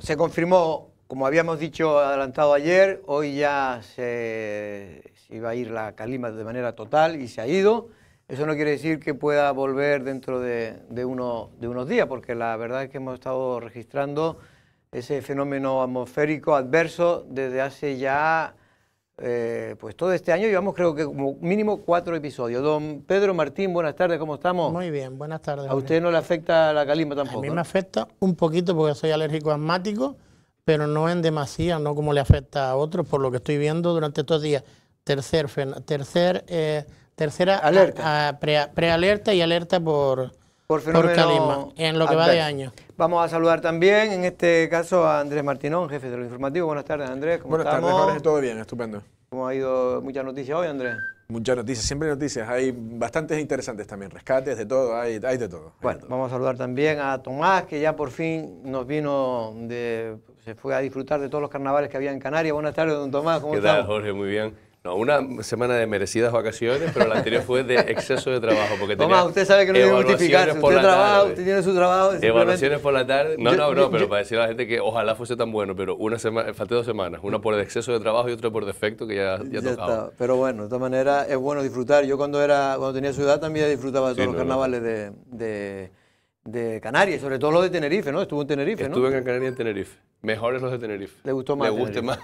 se confirmó, como habíamos dicho adelantado ayer, hoy ya se, iba a ir la calima de manera total y se ha ido. Eso no quiere decir que pueda volver dentro de, unos días, porque la verdad es que hemos estado registrando ese fenómeno atmosférico adverso desde hace ya eh, pues todo este año llevamos creo que como mínimo cuatro episodios. Don Pedro Martín, buenas tardes, ¿cómo estamos? Muy bien, buenas tardes. ¿A usted no le afecta la calima tampoco? A mí eh? me afecta un poquito porque soy alérgico asmático, pero no en demasía, no como le afecta a otros, por lo que estoy viendo durante estos días. Tercer, tercer, eh, tercera alerta. prealerta y alerta por por fenómeno en lo que va de año. Vamos a saludar también, en este caso, a Andrés Martinón, jefe de los informativos. Buenas tardes, Andrés. Buenas tardes, Jorge. Todo bien, estupendo. ¿Cómo ha ido? Muchas noticias hoy, Andrés. Muchas noticias, siempre noticias. Hay bastantes interesantes también, rescates, de todo, hay, de todo. bueno, vamos a saludar también a Tomás, que ya por fin nos vino de. se fue a disfrutar de todos los carnavales que había en Canarias. Buenas tardes, don Tomás, ¿cómo ¿Qué tal, Jorge? Muy bien. No, una semana de merecidas vacaciones, pero la anterior fue de exceso de trabajo. Porque tenía usted sabe que no Evaluaciones por la tarde. No, no, no, pero para decir a la gente que ojalá fuese tan bueno, pero una semana, falté dos semanas. Una por exceso de trabajo y otra por defecto, que ya, tocaba. Pero bueno, de esta manera es bueno disfrutar. Yo cuando, era, cuando tenía su edad también disfrutaba de todos los carnavales de, Canarias, sobre todo lo de Tenerife, ¿no? Estuvo en Tenerife, ¿no? Estuve en Canarias en Tenerife. Mejores los de Tenerife. Le gustó más. Me guste más.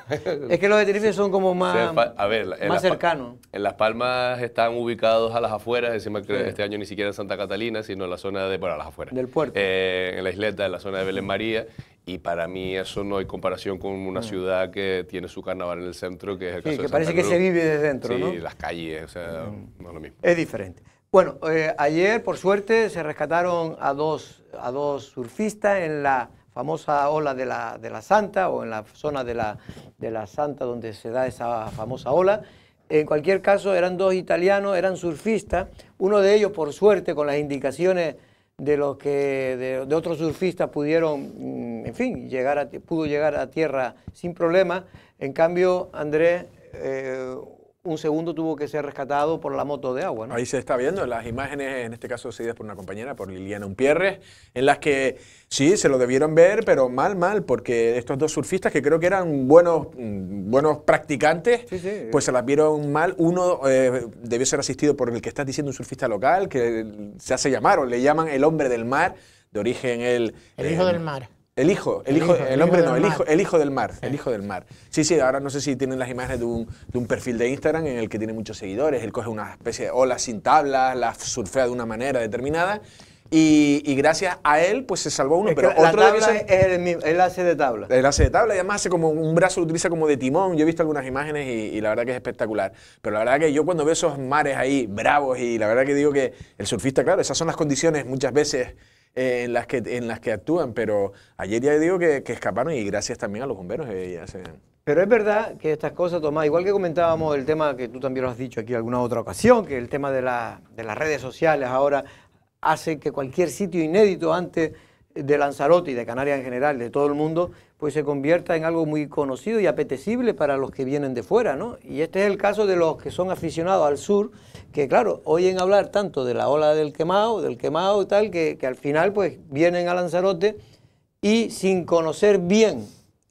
Es que los de Tenerife son como más, ver, más cercanos. En Las Palmas están ubicados a las afueras, encima que este año ni siquiera en Santa Catalina, sino en la zona de, bueno, a las afueras. Del puerto. Eh, en la isleta, en la zona de Belén María. Y para mí eso no hay comparación con una ah. ciudad que tiene su carnaval en el centro, que es el sí, caso que parece que se vive desde dentro, ¿no? Sí, las calles, o sea, mm. no es lo mismo. Es diferente. Bueno, eh, ayer, por suerte, se rescataron a dos, a dos surfistas en la famosa ola de la, de la Santa o en la zona de la, de la Santa donde se da esa famosa ola. En cualquier caso, eran dos italianos, eran surfistas. Uno de ellos, por suerte, con las indicaciones de los que de, otros surfistas pudieron, mm, en fin, llegar a, pudo llegar a tierra sin problema. En cambio, Andrés, eh, un segundo tuvo que ser rescatado por la moto de agua. ¿no? Ahí se está viendo las imágenes, en este caso seguidas por una compañera, por Liliana Umpierre, en las que sí, se lo debieron ver, pero mal, mal, porque estos dos surfistas que creo que eran buenos, mm, buenos practicantes, pues se las vieron mal. Uno eh, debió ser asistido por el que estás diciendo, un surfista local, que se hace llamar o le llaman el hombre del mar, de origen el... El hijo eh, del mar. El hijo, el, hijo, el, hombre no, el hijo, el hijo del mar, el hijo del mar. Sí, sí, ahora no sé si tienen las imágenes de un, perfil de Instagram en el que tiene muchos seguidores, él coge una especie de ola sin tablas, la surfea de una manera determinada y, gracias a él pues se salvó uno, pero otro es el, hace de tabla. El hace de tabla y además hace como un brazo lo utiliza como de timón, yo he visto algunas imágenes y, y la verdad que es espectacular, pero la verdad que yo cuando veo esos mares ahí bravos y la verdad que digo que el surfista, claro, esas son las condiciones muchas veces eh, en, las que, en las que actúan, pero ayer ya digo que, escaparon y gracias también a los bomberos. Eh, pero es verdad que estas cosas, Tomás, igual que comentábamos el tema que tú también lo has dicho aquí alguna otra ocasión, que el tema de, la, de las redes sociales ahora hace que cualquier sitio inédito antes de Lanzarote y de Canarias en general, de todo el mundo, pues se convierta en algo muy conocido y apetecible para los que vienen de fuera, ¿no? Y este es el caso de los que son aficionados al sur, que claro, oyen hablar tanto de la ola del quemado, del quemado y tal, que, al final pues vienen a Lanzarote y sin conocer bien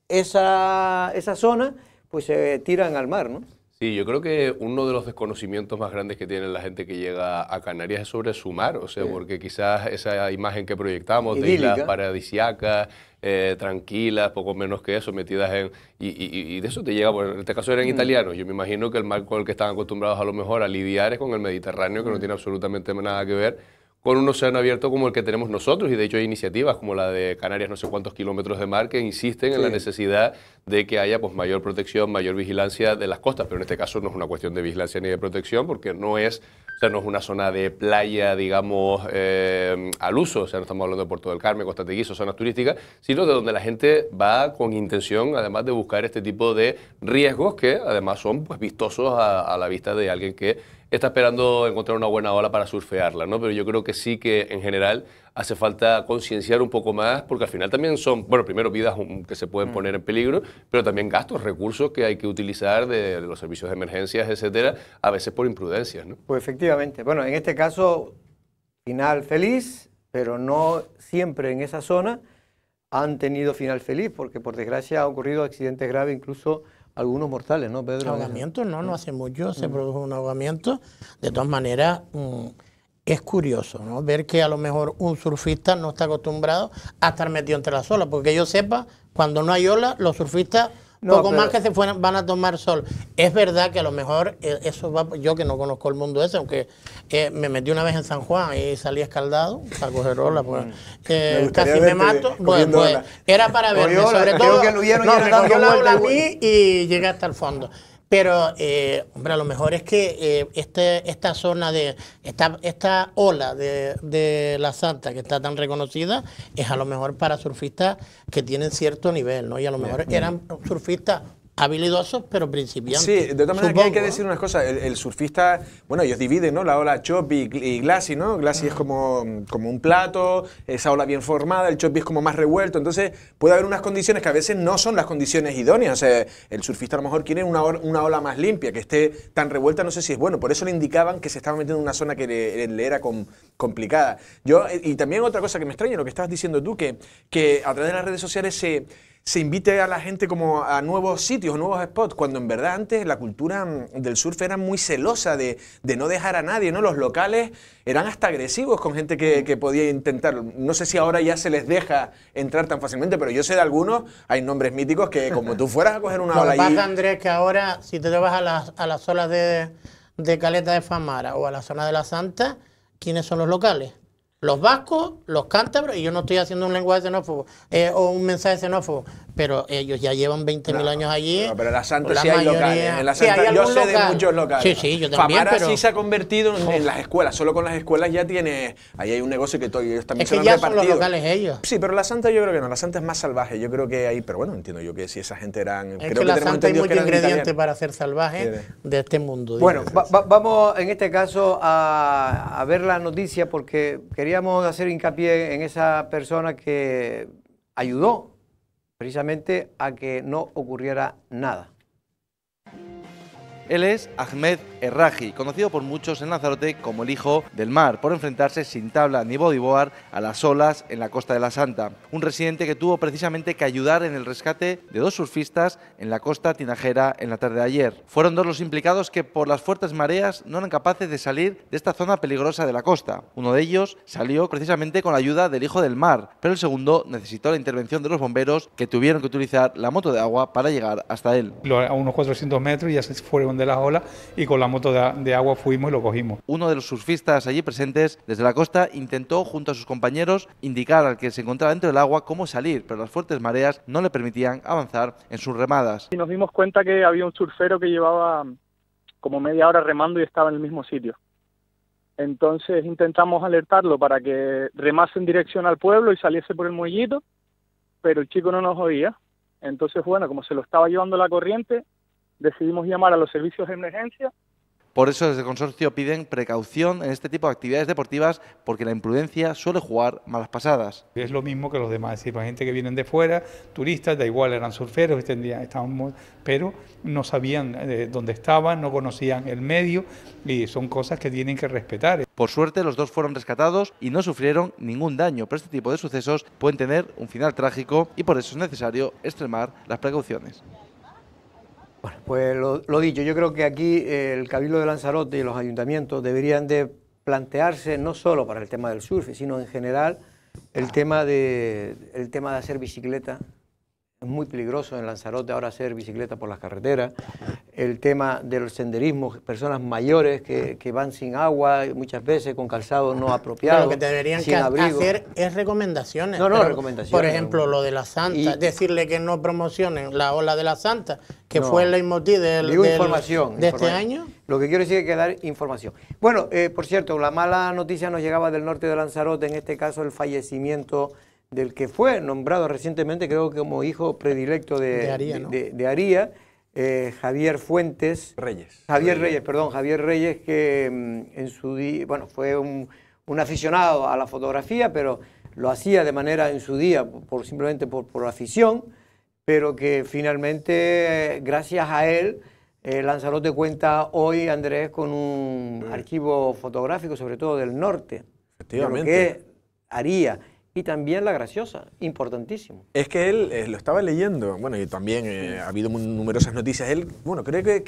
esa, esa zona, pues se tiran al mar, ¿no? Sí, yo creo que uno de los desconocimientos más grandes que tiene la gente que llega a Canarias es sobre mar, o sea, porque quizás esa imagen que proyectamos de islas paradisiacas, eh, tranquilas, poco menos que eso, metidas en... Y, y, y de eso te llega, bueno, en este caso eran mm. italianos, yo me imagino que el mar con el que están acostumbrados a lo mejor a lidiar es con el Mediterráneo, que no mm. tiene absolutamente nada que ver con un océano abierto como el que tenemos nosotros. Y de hecho hay iniciativas como la de Canarias no sé cuántos kilómetros de mar que insisten en la necesidad de que haya pues, mayor protección, mayor vigilancia de las costas. Pero en este caso no es una cuestión de vigilancia ni de protección porque no es, no una zona de playa, digamos, eh, al uso. O sea, no estamos hablando de Puerto del Carmen, Costa Teguizo, zonas turísticas, sino de donde la gente va con intención, además de buscar este tipo de riesgos que además son pues, vistosos a la vista de alguien que está esperando encontrar una buena ola para surfearla, ¿no? Pero yo creo que sí que en general hace falta concienciar un poco más, porque al final también son, bueno, primero vidas que se pueden mm. poner en peligro, pero también gastos, recursos que hay que utilizar de, los servicios de emergencias, etcétera, a veces por imprudencias, ¿no? Pues efectivamente. Bueno, en este caso, final feliz, pero no siempre en esa zona han tenido final feliz, porque por desgracia ha ocurrido accidentes graves, incluso algunos mortales, ¿no, Pedro? Ahogamiento, no, no mm. hace mucho se mm. produjo un ahogamiento. De todas maneras, mm, es curioso, ¿no? Ver que a lo mejor un surfista no está acostumbrado a estar metido entre las olas, porque yo sepa, cuando no hay olas, los surfistas poco más que se fueran, van a tomar sol. Es verdad que a lo mejor eh, eso va, yo que no conozco el mundo ese, aunque eh, me metí una vez en San Juan y salí escaldado para coger ola, pues, mm. casi me mato. bueno pues, era para ver sobre todo. Que no, la ola a mí y llegué hasta el fondo. Pero, eh, hombre, a lo mejor es que eh, este, esta zona de, esta, esta ola de, de, la Santa que está tan reconocida, es a lo mejor para surfistas que tienen cierto nivel, ¿no? Y a lo mejor eran surfistas habilidosos pero principiantes. Sí, de otra manera hay que ¿eh? decir unas cosas. El, surfista, bueno, ellos dividen, ¿no? La ola choppy y, glassy, ¿no? Glassy es como, como un plato, esa ola bien formada, el choppy es como más revuelto. Entonces puede haber unas condiciones que a veces no son las condiciones idóneas. O sea, el surfista a lo mejor quiere una, una ola más limpia, que esté tan revuelta, no sé si es bueno. Por eso le indicaban que se estaba metiendo en una zona que le, era complicada. Yo, eh, y también otra cosa que me extraña, lo que estabas diciendo tú, que, que a través de las redes sociales se se invite a la gente como a nuevos sitios, nuevos spots, cuando en verdad antes la cultura mm, del surf era muy celosa de, no dejar a nadie, ¿no? Los locales eran hasta agresivos con gente que, podía intentar. No sé si ahora ya se les deja entrar tan fácilmente, pero yo sé de algunos, hay nombres míticos que como tú fueras a coger una ola allí... pasa, Andrés, que ahora si te vas a las, a olas de, de Caleta de Famara o a la zona de la Santa, ¿quiénes son los locales? los vascos, los cántabros, y yo no estoy haciendo un lenguaje xenófobo eh, o un mensaje xenófobo, pero ellos ya llevan 20.000 años allí. No, pero en la Santa la sí hay locales. En la Santa yo sé de muchos locales. Sí, sí, yo también. Famara pero... sí se ha convertido en, las escuelas. Solo con las escuelas ya tiene. Ahí hay un negocio que todos ellos también es que se ya Son los locales ellos. Sí, pero la Santa yo creo que no. La Santa es más salvaje. Yo creo que hay... Pero bueno, entiendo yo que si esa gente eran. creo que, la Santa hay ingrediente ingredientes para ser salvaje de este mundo. Bueno, vamos en este caso a, a ver la noticia porque queríamos hacer hincapié en esa persona que ayudó precisamente a que no ocurriera nada. Él es Ahmed Erraji, conocido por muchos en Lanzarote como el hijo del mar, por enfrentarse sin tabla ni bodyboard a las olas en la costa de la Santa. Un residente que tuvo precisamente que ayudar en el rescate de dos surfistas en la costa tinajera en la tarde de ayer. Fueron dos los implicados que por las fuertes mareas no eran capaces de salir de esta zona peligrosa de la costa. Uno de ellos salió precisamente con la ayuda del hijo del mar, pero el segundo necesitó la intervención de los bomberos que tuvieron que utilizar la moto de agua para llegar hasta él. A unos 400 metros ya se fueron de la ola y con la moto de, agua, fuimos y lo cogimos. Uno de los surfistas allí presentes desde la costa intentó junto a sus compañeros indicar al que se encontraba dentro del agua cómo salir, pero las fuertes mareas no le permitían avanzar en sus remadas. Y nos dimos cuenta que había un surfero que llevaba como media hora remando y estaba en el mismo sitio. Entonces intentamos alertarlo para que remase en dirección al pueblo y saliese por el muellito, pero el chico no nos oía. Entonces, bueno, como se lo estaba llevando la corriente, decidimos llamar a los servicios de emergencia por eso desde el consorcio piden precaución en este tipo de actividades deportivas porque la imprudencia suele jugar malas pasadas. Es lo mismo que los demás, es decir, para gente que vienen de fuera, turistas, da igual, eran surferos, este pero no sabían eh, dónde estaban, no conocían el medio y son cosas que tienen que respetar. Por suerte los dos fueron rescatados y no sufrieron ningún daño, pero este tipo de sucesos pueden tener un final trágico y por eso es necesario extremar las precauciones. Bueno, pues lo, dicho, yo creo que aquí eh, el Cabildo de Lanzarote y los ayuntamientos deberían de plantearse no solo para el tema del surf, sino en general el tema de, el tema de hacer bicicleta es muy peligroso en Lanzarote ahora hacer bicicleta por las carreteras. El tema del senderismo, personas mayores que, van sin agua, muchas veces con calzado no apropiado. lo que deberían hacer es recomendaciones. No, no, recomendaciones. Por ejemplo, lo de la Santa, decirle que no promocionen la ola de la Santa, que fue el leitmotiv de este año. Lo que quiero decir es que dar información. Bueno, eh, por cierto, la mala noticia nos llegaba del norte de Lanzarote, en este caso el fallecimiento del que fue nombrado recientemente, creo que como hijo predilecto de, de Aría, eh, Javier Fuentes. Reyes. Javier Reyes. perdón, Javier Reyes, que mm, en su día, bueno, fue un, aficionado a la fotografía, pero lo hacía de manera en su día, por, simplemente por, por afición, pero que finalmente, gracias a él, eh, Lanzarote cuenta hoy, Andrés, con un mm. archivo fotográfico, sobre todo del norte. Efectivamente. De que y también la graciosa, importantísimo. Es que él eh, lo estaba leyendo, bueno, y también eh, ha habido numerosas noticias. Él, bueno, creo que,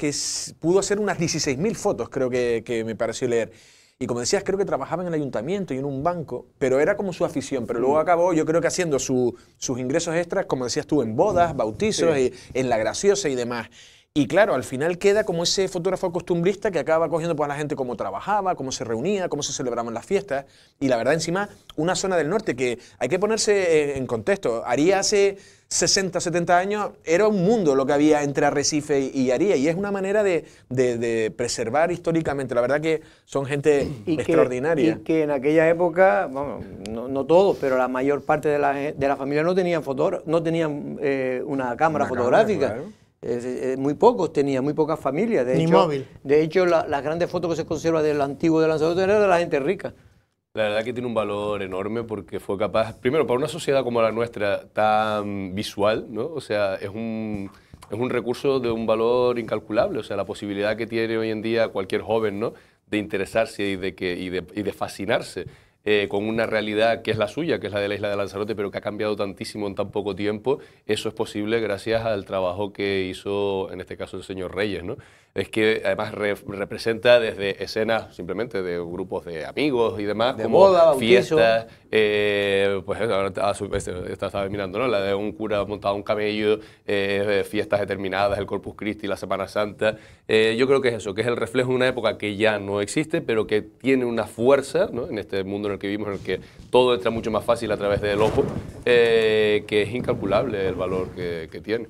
pudo hacer unas 16.000 fotos, creo que, me pareció leer. Y como decías, creo que trabajaba en el ayuntamiento y en un banco, pero era como su afición. Pero luego mm. acabó, yo creo que haciendo sus ingresos extras, como decías tú, en bodas, mm. bautizos, en la graciosa y demás. Y claro, al final queda como ese fotógrafo costumbrista que acaba cogiendo pues, a la gente cómo trabajaba, cómo se reunía, cómo se celebraban las fiestas. Y la verdad, encima, una zona del norte que hay que ponerse eh, en contexto. Haría hace 60, 70 años era un mundo lo que había entre Arrecife y Haría. Y es una manera de, de, preservar históricamente. La verdad que son gente extraordinaria. Que, y que en aquella época, bueno, no, no todos, pero la mayor parte de la, de familia no tenían, no tenían eh, una cámara fotográfica muy pocos tenía, muy pocas familias. De hecho, móvil. De hecho, la, las grandes fotos que se conserva del antiguo de Lanzarote eran de la gente rica. La verdad que tiene un valor enorme porque fue capaz, primero, para una sociedad como la nuestra, tan visual, ¿no? O sea, es un, es un recurso de un valor incalculable. O sea, la posibilidad que tiene hoy en día cualquier joven, ¿no? De interesarse y de, que, y de, y de fascinarse eh, con una realidad que es la suya, que es la de la isla de Lanzarote, pero que ha cambiado tantísimo en tan poco tiempo, eso es posible gracias al trabajo que hizo, en este caso, el señor Reyes, ¿no? es que además representa desde escenas simplemente de grupos de amigos y demás, de como fiestas, eh, pues ahora estaba este, mirando, La de un cura montado un camello, eh, fiestas determinadas, el Corpus Christi, la Semana Santa. Eh, yo creo que es eso, que es el reflejo de una época que ya no existe, pero que tiene una fuerza, En este mundo en el que vivimos, en el que todo entra mucho más fácil a través del ojo, que es incalculable el valor que tiene.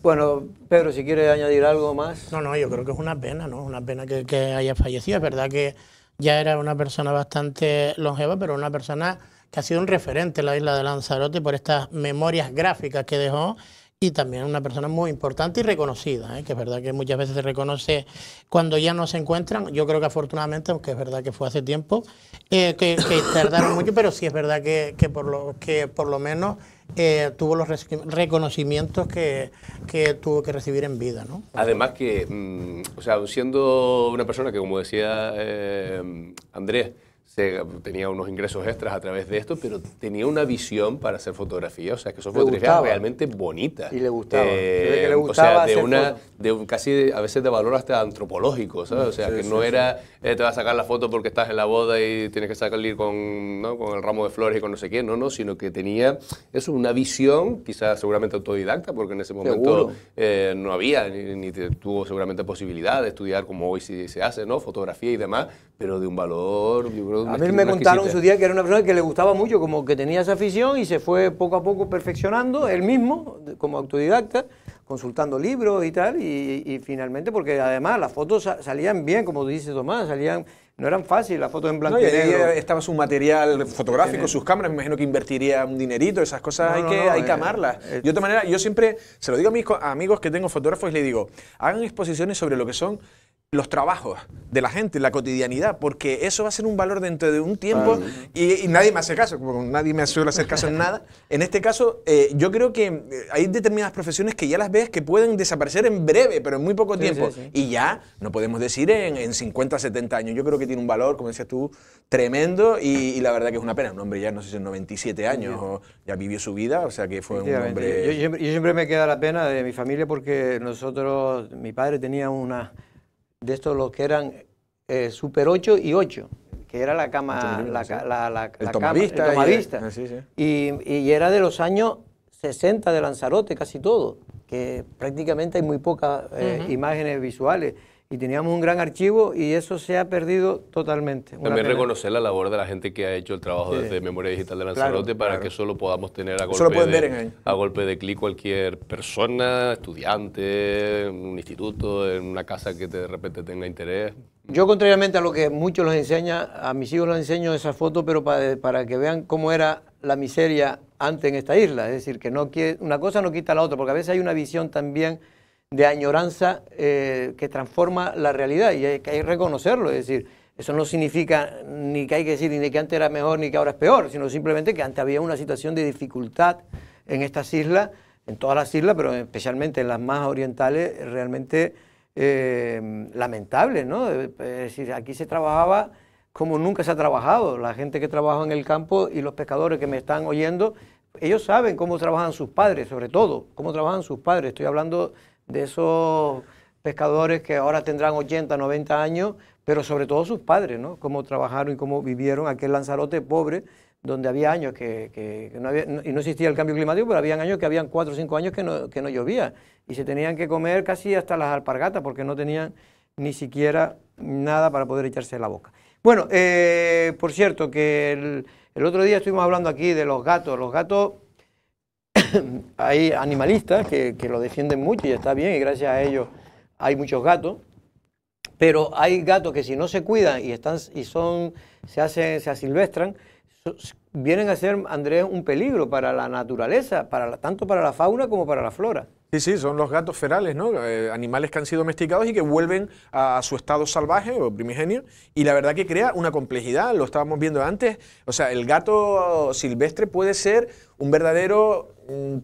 Bueno, Pedro, si quieres añadir algo más. No, no, yo creo que es una pena, ¿no? Una pena que, haya fallecido. Es verdad que ya era una persona bastante longeva, pero una persona que ha sido un referente en la isla de Lanzarote por estas memorias gráficas que dejó y también una persona muy importante y reconocida, ¿eh? que es verdad que muchas veces se reconoce cuando ya no se encuentran. Yo creo que afortunadamente, aunque es verdad que fue hace tiempo, eh, que, tardaron mucho, pero sí es verdad que, por, lo, que por lo menos eh, tuvo los reconocimientos que, tuvo que recibir en vida. ¿no? Además que, mm, siendo una persona que, como decía eh, Andrés, tenía unos ingresos extras a través de esto, pero tenía una visión para hacer fotografía, o sea, que son fotografías realmente bonitas. Y le gustaba. Eh, o sea, de una, de casi a veces de valor hasta antropológico, O sea, que no era eh, te vas a sacar la foto porque estás en la boda y tienes que salir con, ¿no? con el ramo de flores y con no sé qué no, no, sino que tenía eso, una visión, quizás seguramente autodidacta, porque en ese momento eh, no había, ni, tuvo seguramente posibilidad de estudiar como hoy se, se hace, ¿no? Fotografía y demás, pero de un valor, a mí me contaron su día que era una persona que le gustaba mucho, como que tenía esa afición y se fue poco a poco perfeccionando él mismo como autodidacta, consultando libros y tal, y, finalmente, porque además las fotos salían bien, como dice Tomás, salían no eran fácil las fotos en blanco y, negro. Estaba su material fotográfico, sus cámaras, me imagino que invertiría un dinerito, esas cosas hay, que, eh, amarlas. de otra manera, yo siempre se lo digo a mis amigos que tengo fotógrafos y les digo, hagan exposiciones sobre lo que son los trabajos de la gente, la cotidianidad, porque eso va a ser un valor dentro de un tiempo y, nadie me hace caso, como nadie me suele hacer caso en nada. En este caso, eh, yo creo que eh, hay determinadas profesiones que ya las ves que pueden desaparecer en breve, pero en muy poco tiempo. Y ya, no podemos decir en, 50, 70 años. Yo creo que tiene un valor, como decías tú, tremendo y, la verdad que es una pena. Un hombre ya, no sé si en 97 años ya vivió su vida, o sea que fue un hombre... yo siempre me queda la pena de mi familia porque nosotros, mi padre tenía una de estos los que eran eh, Super 8 y 8, que era la cama, la, Y, era de los años 60 de Lanzarote, casi todo, que prácticamente hay muy pocas eh, imágenes visuales y teníamos un gran archivo y eso se ha perdido totalmente. También reconocer la labor de la gente que ha hecho el trabajo desde Memoria Digital de Lanzarote para que solo podamos tener a golpe, de, golpe de clic cualquier persona, estudiante, un instituto, en una casa que de repente tenga interés. Yo, contrariamente a lo que muchos los enseña, a mis hijos les enseño esa foto, pero para, que vean cómo era la miseria antes en esta isla. Es decir, que no una cosa no quita la otra, porque a veces hay una visión también de añoranza eh, que transforma la realidad y hay que reconocerlo, es decir, eso no significa ni que hay que decir ni que antes era mejor ni que ahora es peor, sino simplemente que antes había una situación de dificultad en estas islas, en todas las islas, pero especialmente en las más orientales, realmente eh, lamentable, ¿no? Es decir, aquí se trabajaba como nunca se ha trabajado, la gente que trabaja en el campo y los pescadores que me están oyendo, ellos saben cómo trabajan sus padres, sobre todo, cómo trabajan sus padres, estoy hablando de esos pescadores que ahora tendrán 80, 90 años, pero sobre todo sus padres, ¿no? Cómo trabajaron y cómo vivieron aquel Lanzarote pobre, donde había años que, que, no había, y no existía el cambio climático, pero habían años que habían 4 o 5 años que no, que no llovía y se tenían que comer casi hasta las alpargatas porque no tenían ni siquiera nada para poder echarse la boca. Bueno, eh, por cierto, que el otro día estuvimos hablando aquí de los gatos. Los gatos hay animalistas que, lo defienden mucho y está bien, y gracias a ellos hay muchos gatos. Pero hay gatos que si no se cuidan y, están, y son, se, hacen, se asilvestran, vienen a ser, Andrés, un peligro para la naturaleza, para tanto para la fauna como para la flora. Sí, sí, son los gatos ferales, ¿no? Eh, animales que han sido domesticados y que vuelven a, su estado salvaje o primigenio. Y la verdad que crea una complejidad, lo estábamos viendo antes. O sea, el gato silvestre puede ser un verdadero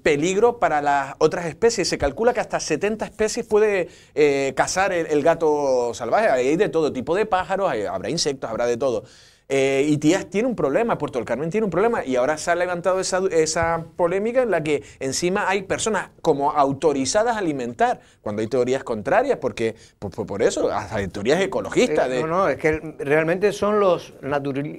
peligro para las otras especies. Se calcula que hasta 70 especies puede eh, cazar el, gato salvaje. Hay de todo tipo de pájaros, habrá insectos, habrá de todo. Eh, y Tías tiene un problema, Puerto del Carmen tiene un problema y ahora se ha levantado esa, polémica en la que encima hay personas como autorizadas a alimentar, cuando hay teorías contrarias, porque por eso, hay teorías ecologistas. Eh, no, no, es que realmente son los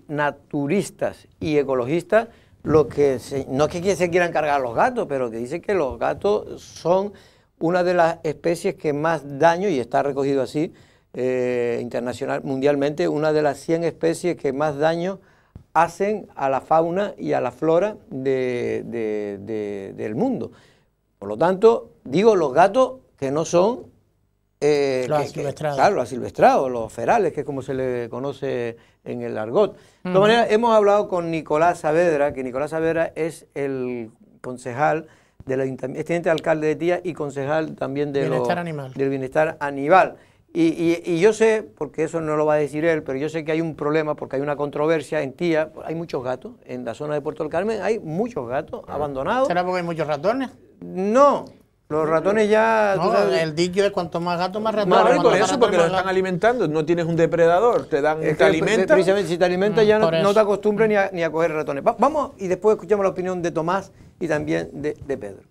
naturistas y ecologistas lo que no es que se quieran cargar los gatos, pero que dice que los gatos son una de las especies que más daño, y está recogido así eh, internacional, mundialmente, una de las 100 especies que más daño hacen a la fauna y a la flora del mundo. Por lo tanto, digo los gatos que no son... Eh, los asilvestrados. claro, los asilvestrados, los ferales, que es como se le conoce en el argot. De todas maneras, hemos hablado con Nicolás Saavedra, que Nicolás Saavedra es el concejal del ayuntamiento, alcalde de Tía y concejal también de del bienestar animal. Y, y, yo sé, porque eso no lo va a decir él, pero yo sé que hay un problema porque hay una controversia en Tía. Hay muchos gatos en la zona de Puerto del Carmen, hay muchos gatos abandonados. ¿Será porque hay muchos ratones? No, los ratones ya. No, el dicho es cuanto más gato, más ratón. Más eso, porque los están alimentando. No tienes un depredador, te dan. te Precisamente, si te alimentas, mm, ya no, te acostumbras ni a, ni a coger ratones. vamos y después escuchamos la opinión de Tomás y también de Pedro.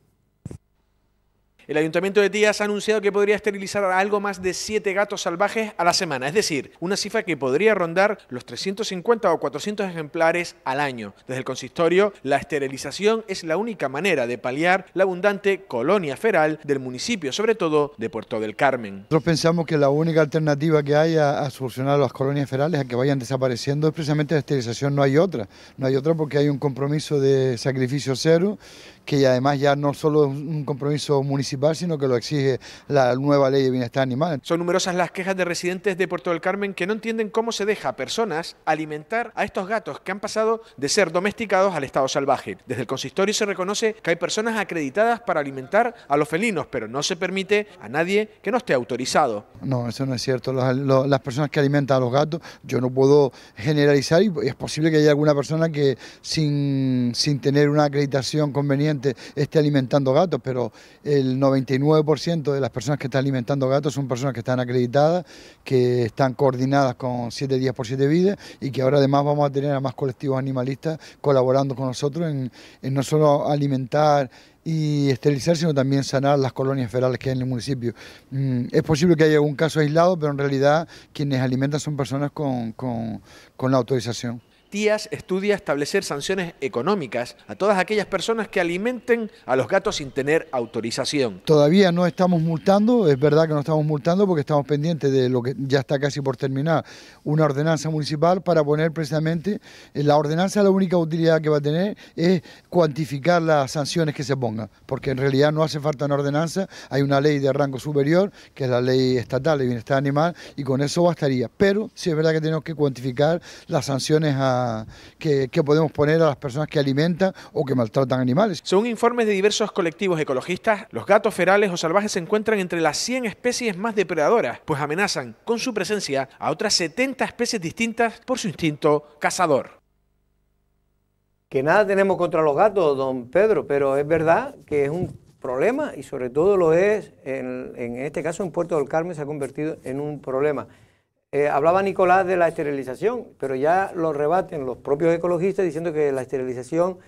El ayuntamiento de Tías ha anunciado que podría esterilizar algo más de siete gatos salvajes a la semana, es decir, una cifra que podría rondar los 350 o 400 ejemplares al año. Desde el consistorio, la esterilización es la única manera de paliar la abundante colonia feral del municipio, sobre todo de Puerto del Carmen. Nosotros pensamos que la única alternativa que hay a, a solucionar las colonias ferales, a que vayan desapareciendo, es precisamente la esterilización, no hay otra. No hay otra porque hay un compromiso de sacrificio cero que además ya no solo es un compromiso municipal, sino que lo exige la nueva ley de bienestar animal. Son numerosas las quejas de residentes de Puerto del Carmen que no entienden cómo se deja a personas alimentar a estos gatos que han pasado de ser domesticados al estado salvaje. Desde el consistorio se reconoce que hay personas acreditadas para alimentar a los felinos, pero no se permite a nadie que no esté autorizado. No, eso no es cierto. las personas que alimentan a los gatos, yo no puedo generalizar y es posible que haya alguna persona que sin, sin tener una acreditación conveniente esté alimentando gatos, pero el 99% de las personas que están alimentando gatos son personas que están acreditadas, que están coordinadas con 7 días por 7 vidas y que ahora además vamos a tener a más colectivos animalistas colaborando con nosotros en, no solo alimentar y esterilizar, sino también sanar las colonias ferales que hay en el municipio. Mm, es posible que haya algún caso aislado, pero en realidad quienes alimentan son personas con la autorización estudia establecer sanciones económicas a todas aquellas personas que alimenten a los gatos sin tener autorización. Todavía no estamos multando, es verdad que no estamos multando porque estamos pendientes de lo que ya está casi por terminar, una ordenanza municipal para poner precisamente eh, la ordenanza, la única utilidad que va a tener es cuantificar las sanciones que se pongan, porque en realidad no hace falta una ordenanza, hay una ley de rango superior, que es la ley estatal de bienestar animal, y con eso bastaría. Pero sí es verdad que tenemos que cuantificar las sanciones a que, podemos poner a las personas que alimentan o que maltratan animales. Según informes de diversos colectivos ecologistas, los gatos ferales o salvajes se encuentran entre las 100 especies más depredadoras, pues amenazan con su presencia a otras 70 especies distintas por su instinto cazador. Que nada tenemos contra los gatos, don Pedro, pero es verdad que es un problema y sobre todo lo es, en este caso en Puerto del Carmen se ha convertido en un problema. Eh, hablaba Nicolás de la esterilización, pero ya lo rebaten los propios ecologistas diciendo que la esterilización,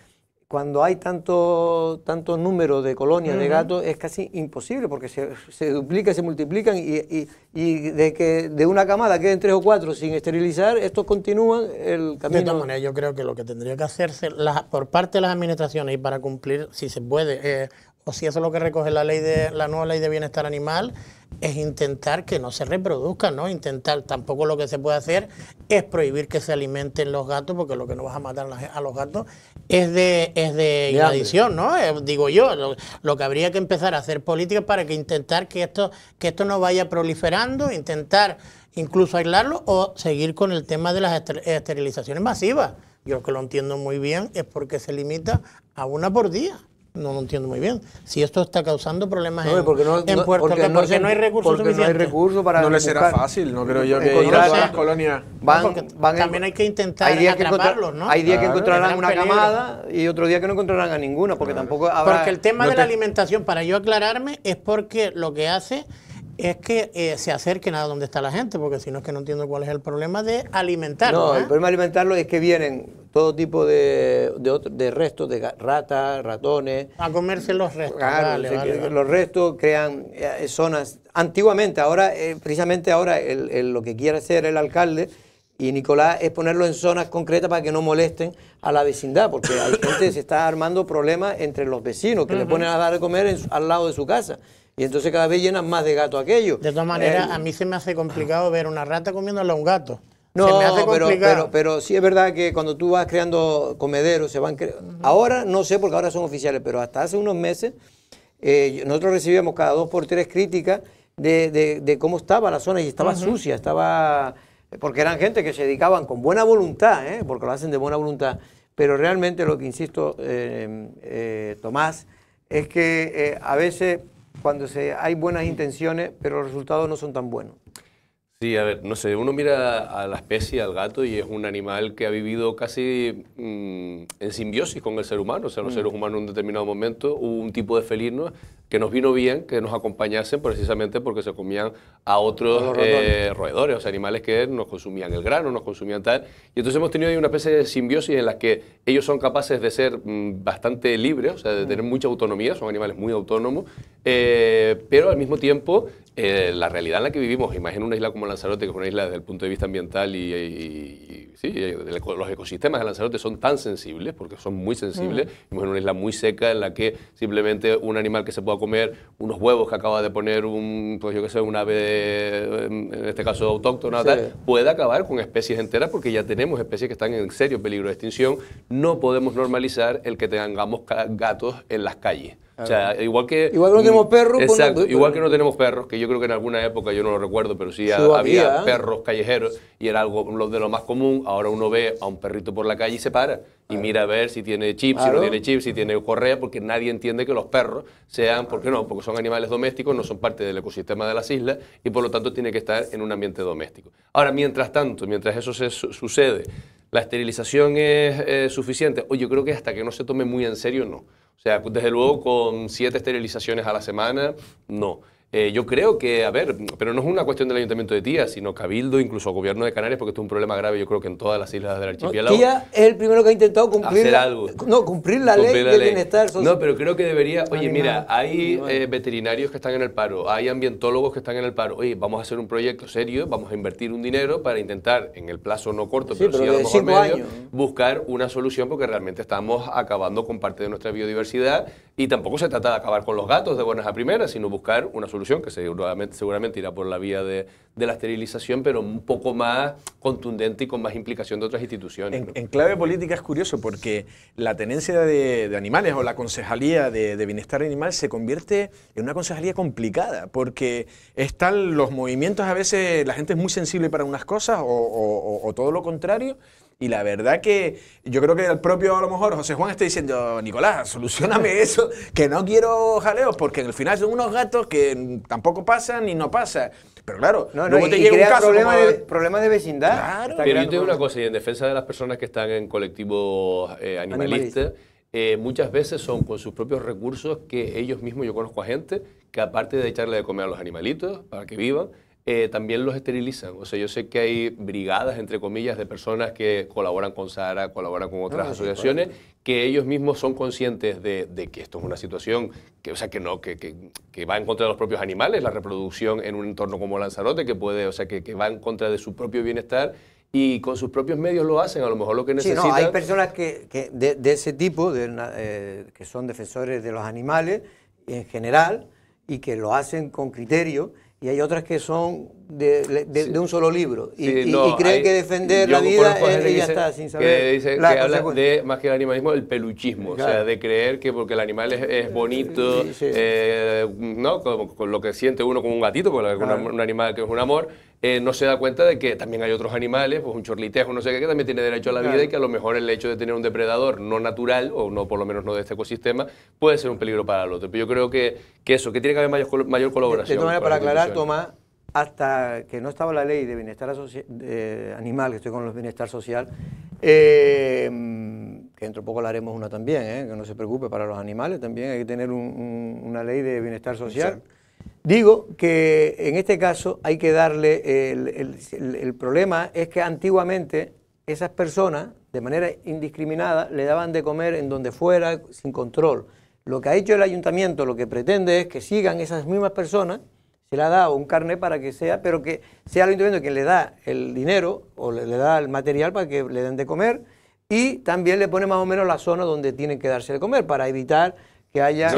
cuando hay tanto, tanto número de colonias de gatos, es casi imposible porque se, se duplica, se multiplican y, de que de una camada queden tres o cuatro sin esterilizar, estos continúan el camino. De todas maneras, yo creo que lo que tendría que hacerse por parte de las administraciones y para cumplir, si se puede, eh, o si eso es lo que recoge la ley de la nueva ley de bienestar animal, es intentar que no se reproduzca, ¿no? Intentar, tampoco lo que se puede hacer es prohibir que se alimenten los gatos, porque lo que no vas a matar a los gatos es de, es ¿no? Eh, digo yo, lo, que habría que empezar a hacer política para que intentar que esto, que esto no vaya proliferando, intentar incluso aislarlo o seguir con el tema de las esterilizaciones masivas. Yo que lo entiendo muy bien es porque se limita a una por día no lo entiendo muy bien. Si esto está causando problemas en, porque Puerto porque, no, hay recursos no hay para... No les será fácil, no creo yo ir a las colonias... también hay que intentar hay ¿no? Hay días que encontrarán una camada y otro día que no encontrarán a ninguna, porque tampoco Porque el tema de la alimentación, para yo aclararme, es porque lo que hace es que eh, se acerquen a donde está la gente, porque si no es que no entiendo cuál es el problema de alimentarlos. No, el problema de alimentarlo es que vienen todo tipo de, de, de restos de ratas, ratones. A comerse los restos. los restos crean eh, zonas. Antiguamente, ahora, eh, precisamente ahora, el, lo que quiere hacer el alcalde y Nicolás es ponerlo en zonas concretas para que no molesten a la vecindad, porque hay gente se está armando problemas entre los vecinos, que le ponen a dar de comer al lado de su casa. Y entonces cada vez llenan más de gato aquello. De todas maneras, eh, a mí se me hace complicado ver una rata comiéndole a un gato. No, pero, sí es verdad que cuando tú vas creando comederos, se van creando. Ahora no sé porque ahora son oficiales, pero hasta hace unos meses eh, nosotros recibíamos cada dos por tres críticas de, cómo estaba la zona y estaba sucia, estaba... Porque eran gente que se dedicaban con buena voluntad, ¿eh? porque lo hacen de buena voluntad. Pero realmente lo que insisto, eh, Tomás, es que a veces cuando se, hay buenas intenciones, pero los resultados no son tan buenos. Sí, a ver, no sé, uno mira a la especie, al gato, y es un animal que ha vivido casi mm, en simbiosis con el ser humano. O sea, los mm. seres humanos en un determinado momento hubo un tipo de felino que nos vino bien, que nos acompañasen precisamente porque se comían a otros eh, roedores. o sea, animales que nos consumían el grano, nos consumían tal. Y entonces hemos tenido ahí una especie de simbiosis en la que ellos son capaces de ser mm, bastante libres, o sea, de tener mucha autonomía, son animales muy autónomos, eh, pero al mismo tiempo eh, la realidad en la que vivimos, imagina una isla como Lanzarote, que es una isla desde el punto de vista ambiental y, sí, los ecosistemas de Lanzarote son tan sensibles, porque son muy sensibles, mm. en una isla muy seca en la que simplemente un animal que se pueda comer, unos huevos que acaba de poner un, pues yo qué sé, ave, em, en este caso autóctona, puede acabar con especies enteras, porque ya tenemos especies que están en serio peligro de extinción. No podemos normalizar el que tengamos gatos en las calles. O sea, igual que... Igual que no tenemos mm, perros. Pues, igual que no tenemos perros, que yo creo que en alguna época, yo no lo recuerdo, pero sí, había, ¿eh? perros callejeros y era algo lo de lo más común ahora uno ve a un perrito por la calle y se para y mira a ver si tiene chips, si no tiene chips, si tiene correa, porque nadie entiende que los perros sean, ¿por qué no, porque son animales domésticos, no son parte del ecosistema de las islas y por lo tanto tiene que estar en un ambiente doméstico. Ahora, mientras tanto, mientras eso sucede, ¿la esterilización es eh, suficiente? Oye, yo creo que hasta que no se tome muy en serio, no. O sea, desde luego con siete esterilizaciones a la semana, no. Eh, yo creo que, a ver, pero no es una cuestión del Ayuntamiento de Tía, sino Cabildo, incluso Gobierno de Canarias, porque esto es un problema grave, yo creo que en todas las islas del archipiélago. Tía es el primero que ha intentado cumplir, No, cumplir la ley bienestar No, pero creo que debería. Oye, mira, hay eh, veterinarios que están en el paro, hay ambientólogos que están en el paro. Oye, vamos a hacer un proyecto serio, vamos a invertir un dinero para intentar, en el plazo no corto, pero, sí a lo mejor medio, buscar una solución, porque realmente estamos acabando con parte de nuestra biodiversidad y tampoco se trata de acabar con los gatos de buenas a primeras, sino buscar una solución solución, que seguramente, seguramente irá por la vía de, la esterilización, pero un poco más contundente y con más implicación de otras instituciones. En, clave política es curioso porque la tenencia de, animales o la concejalía de, bienestar animal se convierte en una concejalía complicada porque están los movimientos, a veces la gente es muy sensible para unas cosas o todo lo contrario. Y la verdad que yo creo que el propio, a lo mejor, José Juan está diciendo, Nicolás, solucioname eso, que no quiero jaleos, porque en el final son unos gatos que tampoco pasan y no pasa. Pero claro, no, luego te llega un caso problema de, problemas de vecindad. Claro. Pero yo tengo una cosa, y en defensa de las personas que están en colectivos eh, animalistas, eh, muchas veces son con sus propios recursos que ellos mismos, yo conozco a gente, que aparte de echarle de comer a los animalitos para que vivan, eh, también los esterilizan. O sea, yo sé que hay brigadas, entre comillas, de personas que colaboran con Sara, colaboran con otras ah, asociaciones, que ellos mismos son conscientes de, que esto es una situación que, o sea, que no, que, va en contra de los propios animales, la reproducción en un entorno como Lanzarote, que puede, o sea, que, va en contra de su propio bienestar y con sus propios medios lo hacen, a lo mejor lo que necesitan. hay personas que, de, ese tipo, eh, que son defensores de los animales en general y que lo hacen con criterio y hay otras que son de, un solo libro y, que defender la vida es, ya eh, está sin saber. dice, que habla de más que el animalismo, el peluchismo, o sea, de creer que porque el animal es, bonito, eh, ¿no? Con, lo que siente uno como un gatito, porque un, animal que es un amor, eh, no se da cuenta de que también hay otros animales, pues un chorlitejo, no sé qué, que también tiene derecho a la vida y que a lo mejor el hecho de tener un depredador no natural, o no por lo menos no de este ecosistema, puede ser un peligro para el otro. Pero yo creo que, que eso, que tiene que haber mayor, colaboración. De, para aclarar, Tomás, hasta que no estaba la ley de bienestar animal, que estoy con los bienestar social, eh, que dentro de poco la haremos una también, eh, que no se preocupe, para los animales también hay que tener una ley de bienestar social. Digo que en este caso hay que darle, el problema es que antiguamente esas personas, de manera indiscriminada, le daban de comer en donde fuera, sin control. Lo que ha hecho el ayuntamiento, lo que pretende es que sigan esas mismas personas se le ha dado un carnet para que sea, pero que sea lo ayuntamiento quien le da el dinero o le, da el material para que le den de comer y también le pone más o menos la zona donde tiene que darse de comer para evitar que haya...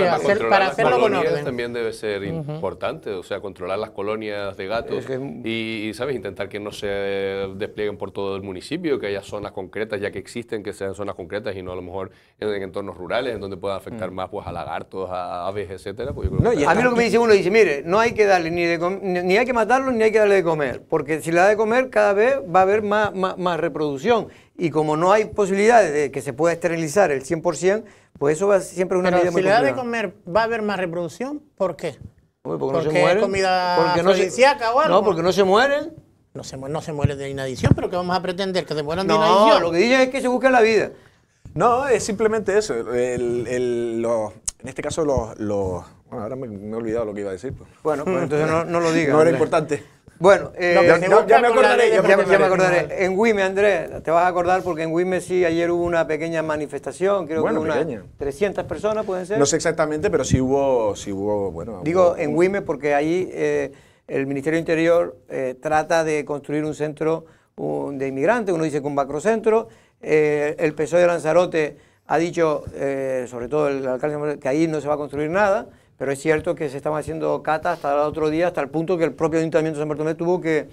para, hacerlo con orden. también debe ser importante, o sea, controlar las colonias de gatos y, ¿sabes? Intentar que no se desplieguen por todo el municipio, que haya zonas concretas, ya que existen, que sean zonas concretas y no a lo mejor en, entornos rurales, en donde pueda afectar mm. más pues, a lagartos, a aves, etcétera. Pues, a mí lo que me dice uno, dice, mire, no hay que darle ni, ni, hay que matarlos ni hay que darle de comer, porque si le da de comer cada vez va a haber más, más, reproducción y como no hay posibilidades de que se pueda esterilizar el 100%, pues eso va siempre una Pero medida si La le de comer, ¿va a haber más reproducción? ¿Por qué? porque, no se mueren. comida porque no se, o No, porque no se mueren. No se, no mueren de inadición, pero ¿qué vamos a pretender? ¿Que se mueran de inadición? No, lo que dicen es que se busca la vida. No, es simplemente eso. en este caso, los, bueno, ahora me, he olvidado lo que iba a decir. Pues. Bueno, pues entonces no, no lo digas. No era importante. Bueno, eh, ya, me acordaré, En Wime, Andrés, te vas a acordar porque en Wime sí ayer hubo una pequeña manifestación, creo que unas 300 personas, ¿pueden ser? No sé exactamente, pero sí hubo, sí hubo bueno... Digo, en Wime porque ahí eh, el Ministerio Interior eh, trata de construir un centro de inmigrantes, uno dice que un macrocentro, el PSOE de Lanzarote ha dicho, sobre todo el alcalde, que ahí no se va a construir nada, pero es cierto que se estaban haciendo catas hasta el otro día, hasta el punto que el propio Ayuntamiento de San Bartolomé tuvo que,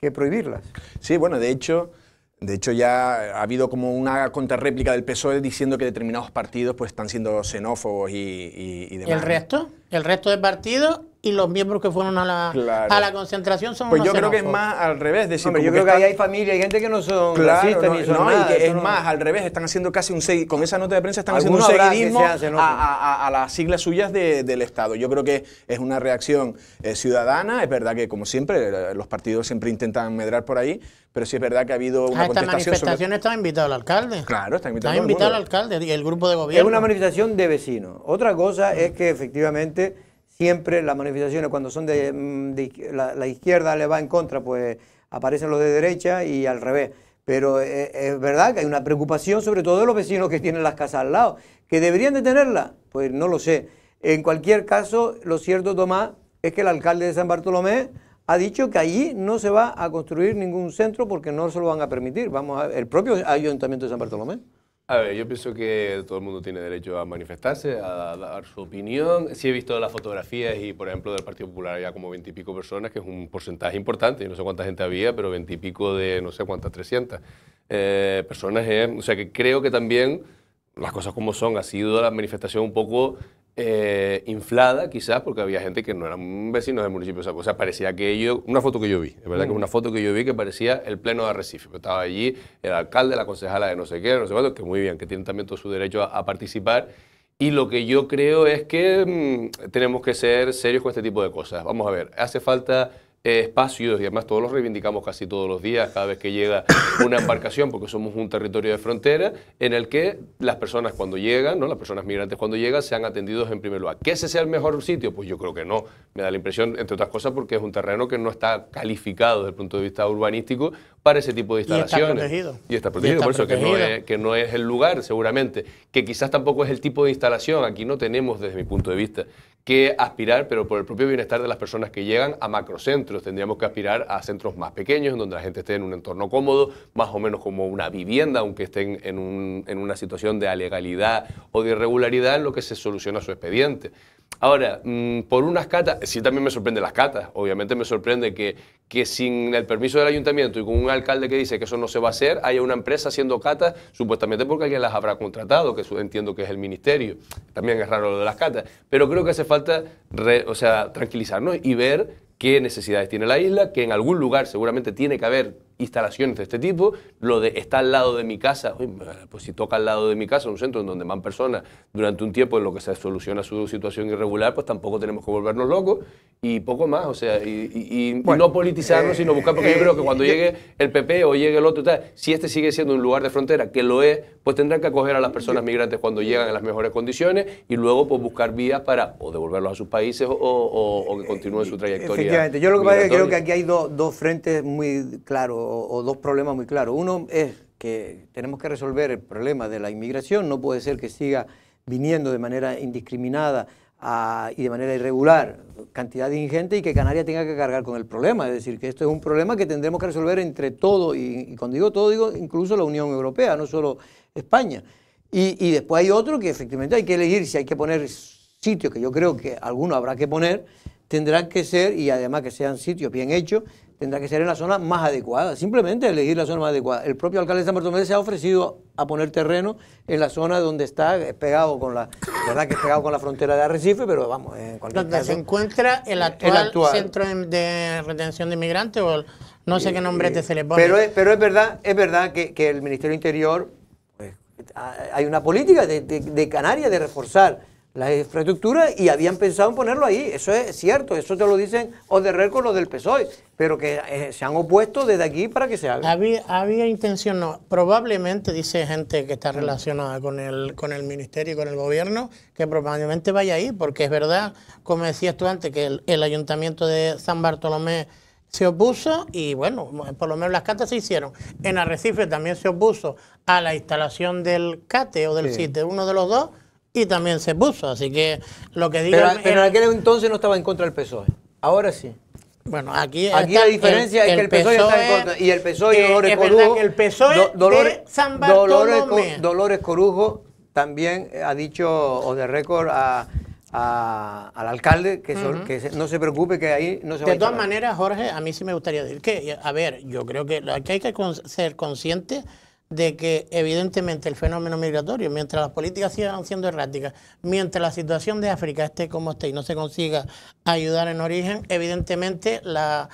que prohibirlas. Sí, bueno, de hecho, de hecho, ya ha habido como una contrarréplica del PSOE diciendo que determinados partidos pues, están siendo xenófobos y, y demás. el resto? ¿El resto de partidos? y los miembros que fueron a la, a la concentración son Pues yo creo que es más al revés. Decir, yo creo que, ahí hay familia, hay gente que no son claro, ni es más, al revés, están haciendo casi un seguidismo, con esa nota de prensa están haciendo un seguidismo a, las siglas suyas del Estado. Yo creo que es una reacción eh, ciudadana, es verdad que como siempre, eh, los partidos siempre intentan medrar por ahí, pero sí es verdad que ha habido una ah, esta manifestación está invitado el alcalde. Claro, está invitado, está invitado el alcalde y el grupo de gobierno. Es una manifestación de vecinos. Otra cosa es que efectivamente siempre las manifestaciones cuando son de, mm, la, izquierda le va en contra, pues aparecen los de derecha y al revés. Pero eh, es, verdad que hay una preocupación sobre todo de los vecinos que tienen las casas al lado, que deberían de tenerla, pues no lo sé. En cualquier caso, lo cierto, Tomás, es que el alcalde de San Bartolomé ha dicho que allí no se va a construir ningún centro porque no se lo van a permitir. Vamos el propio ayuntamiento de San Bartolomé. A ver, yo pienso que todo el mundo tiene derecho a manifestarse, a dar su opinión. Sí he visto las fotografías y, por ejemplo, del Partido Popular había como veintipico personas, que es un porcentaje importante. Yo no sé cuánta gente había, pero veintipico de no sé cuántas, 300 eh, personas. Eh. o sea, que creo que también las cosas como son, ha sido la manifestación un poco eh, inflada quizás porque había gente que no un vecino del municipio de Saco. O sea, parecía que yo, una foto que yo vi, es verdad que mm. una foto que yo vi que parecía el pleno de Arrecife. Estaba allí el alcalde, la concejala de no sé qué, no sé cuánto, que muy bien, que tienen también todo su derecho a, participar. Y lo que yo creo es que mm, tenemos que ser serios con este tipo de cosas. Vamos a ver, hace falta eh, espacios y además todos los reivindicamos casi todos los días, cada vez que llega una embarcación, porque somos un territorio de frontera, en el que las personas cuando llegan, las personas migrantes cuando llegan, sean atendidos en primer lugar. ¿Que ese sea el mejor sitio? Pues yo creo que no. Me da la impresión, entre otras cosas, porque es un terreno que no está calificado desde el punto de vista urbanístico para ese tipo de instalaciones. Y está protegido. Y está protegido, por eso Que, no es, que no es el lugar, seguramente. Que quizás tampoco es el tipo de instalación. Aquí no tenemos, desde mi punto de vista, que aspirar, pero por el propio bienestar de las personas que llegan a macrocentros. Tendríamos que aspirar a centros más pequeños, donde la gente esté en un entorno cómodo, más o menos como una vivienda, aunque estén en, un, en una situación de alegalidad o de irregularidad, en lo que se soluciona su expediente. Ahora, mm, por unas catas, sí también me sorprende las catas, obviamente me sorprende que, que sin el permiso del ayuntamiento y con un alcalde que dice que eso no se va a hacer, haya una empresa haciendo catas, supuestamente porque alguien las habrá contratado, que entiendo que es el ministerio, también es raro lo de las catas, pero creo que hace falta o sea, tranquilizarnos y ver qué necesidades tiene la isla, que en algún lugar seguramente tiene que haber instalaciones de este tipo, lo de está al lado de mi casa, pues si toca al lado de mi casa, un centro en donde van personas durante un tiempo en lo que se soluciona su situación irregular, pues tampoco tenemos que volvernos locos y poco más, o sea, y, no politizarnos, sino buscar, porque yo eh, creo que cuando eh, llegue el PP o llegue el otro, tal, si este sigue siendo un lugar de frontera, que lo es, pues tendrán que acoger a las personas migrantes cuando llegan en las mejores condiciones y luego pues buscar vías para o devolverlos a sus países o, que continúen su eh, trayectoria. Efectivamente, yo lo que pasa es que creo que aquí hay dos frentes muy claros o, dos problemas muy claros. Uno es que tenemos que resolver el problema de la inmigración, no puede ser que siga viniendo de manera indiscriminada ah, y de manera irregular cantidad de ingente y que Canarias tenga que cargar con el problema. Es decir, que esto es un problema que tendremos que resolver entre todo, y, cuando digo todo, digo incluso la Unión Europea, no solo España. Y, y, después hay otro que efectivamente hay que elegir si hay que poner sitios, que yo creo que algunos habrá que poner, tendrán que ser, y además que sean sitios bien hechos, tendrá que ser en la zona más adecuada, simplemente elegir la zona más adecuada. El propio alcalde de San Bartolomé se ha ofrecido a poner terreno en la zona donde está eh, pegado con la, verdad que es pegado con la frontera de Arrecife, pero vamos, en cualquier donde se encuentra el actual, centro de retención de inmigrantes o no sé qué nombre te se le pone. Pero es, pero es verdad, es verdad que, el Ministerio Interior pues, hay una política de Canarias de reforzar la infraestructura y habían pensado en ponerlo ahí. Eso es cierto, eso te lo dicen o de récord los del PSOE, pero que eh, se han opuesto desde aquí para que se haga. Había, había intención, no. Probablemente, dice gente que está relacionada con el, con el ministerio y con el gobierno, que probablemente vaya ahí, porque es verdad, como decías tú antes, que el, ayuntamiento de San Bartolomé se opuso y bueno, por lo menos las cartas se hicieron. En Arrecife también se opuso a la instalación del CATE o del CITE, uno de los dos y también se puso. Así que lo que digo. Pero, en aquel entonces no estaba en contra del PSOE. Ahora sí. Bueno, aquí, aquí la diferencia es que el PSOE, está en e contra. Y el PSOE y Dolores Corujo. el e Dolores, de Dolores, Corujo también ha dicho, o de récord, a. al alcalde que, no se preocupe que ahí no se va De todas maneras, Jorge, a mí sí me gustaría decir que, a ver, yo creo que aquí hay que ser consciente de que evidentemente el fenómeno migratorio, mientras las políticas sigan siendo erráticas, mientras la situación de África esté como esté y no se consiga ayudar en origen, evidentemente la,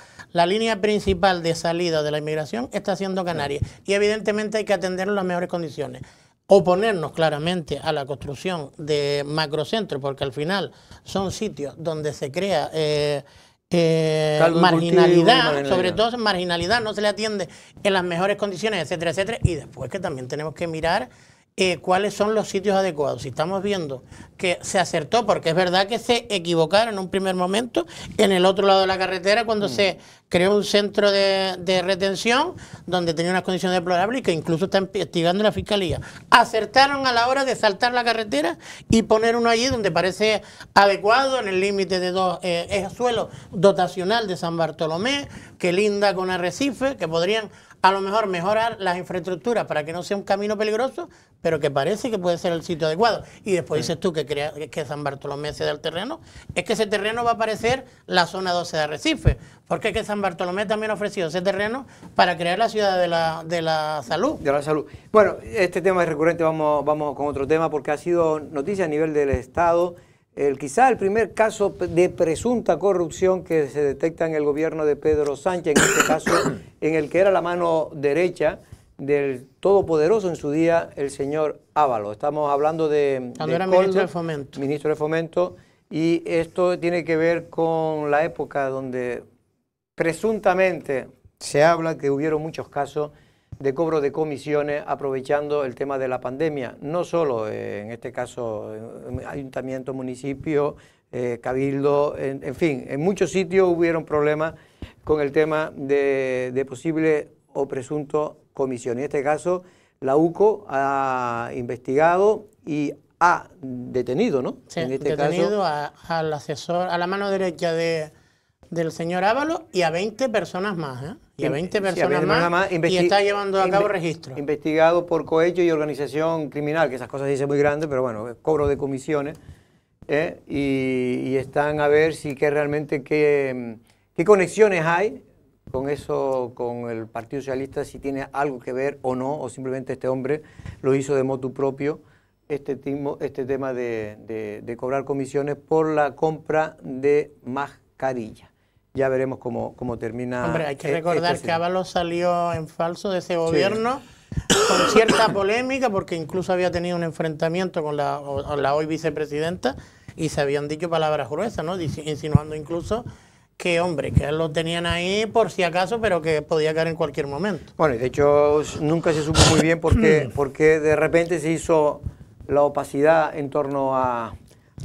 línea principal de salida de la inmigración está siendo Canarias y evidentemente hay que atenderlo en las mejores condiciones oponernos claramente a la construcción de macrocentros, porque al final son sitios donde se crea eh, eh, marginalidad, sobre todo marginalidad, no se le atiende en las mejores condiciones, etcétera, etcétera. Y después que también tenemos que mirar eh, cuáles son los sitios adecuados. Si estamos viendo que se acertó, porque es verdad que se equivocaron en un primer momento en el otro lado de la carretera cuando mm. se creó un centro de, retención donde tenía unas condiciones deplorables y que incluso está investigando la fiscalía. Acertaron a la hora de saltar la carretera y poner uno allí donde parece adecuado, en el límite de dos, eh, es suelo dotacional de San Bartolomé, que linda con Arrecife, que podrían a lo mejor mejorar las infraestructuras para que no sea un camino peligroso, pero que parece que puede ser el sitio adecuado. Y después dices tú que, crea, que San Bartolomé se da el terreno, es que ese terreno va a parecer la zona 12 de Arrecife, porque es que San Bartolomé también ha ofrecido ese terreno para crear la ciudad de la, salud. De la salud. Bueno, este tema es recurrente, vamos, vamos con otro tema, porque ha sido noticia a nivel del Estado el, quizá el primer caso de presunta corrupción que se detecta en el gobierno de Pedro Sánchez, en este caso en el que era la mano derecha del todopoderoso en su día, el señor Ávalo. Estamos hablando de... Cuando era ministro de Fomento. Ministro de Fomento. Y esto tiene que ver con la época donde presuntamente se habla que hubieron muchos casos de cobro de comisiones aprovechando el tema de la pandemia, no solo eh, en este caso ayuntamiento, municipio, eh, cabildo, en, fin, en muchos sitios hubieron problemas con el tema de, de posible o presunto comisión. En este caso, la UCO ha investigado y ha detenido, ¿no? Este detenido al asesor, a la mano derecha de, del señor Ávalo y a 20 personas más. ¿eh? Y a 20 personas más, y está llevando a cabo registro. Investigado por cohecho y organización criminal, que esas cosas dicen muy grandes, pero bueno, cobro de comisiones. ¿eh? Y, están a ver si que realmente qué, qué conexiones hay con eso, con el Partido Socialista, si tiene algo que ver o no, o simplemente este hombre lo hizo de motu propio, este, este tema de, de cobrar comisiones por la compra de mascarillas ya veremos cómo, cómo termina. Hombre, hay que e-, recordar este que Ábalos salió en falso de ese gobierno. con cierta polémica, porque incluso había tenido un enfrentamiento con la, hoy vicepresidenta y se habían dicho palabras gruesas, ¿no? Insinuando incluso que, hombre, que lo tenían ahí por si acaso, pero que podía caer en cualquier momento. Bueno, y de hecho nunca se supo muy bien por qué, porque de repente se hizo la opacidad en torno a,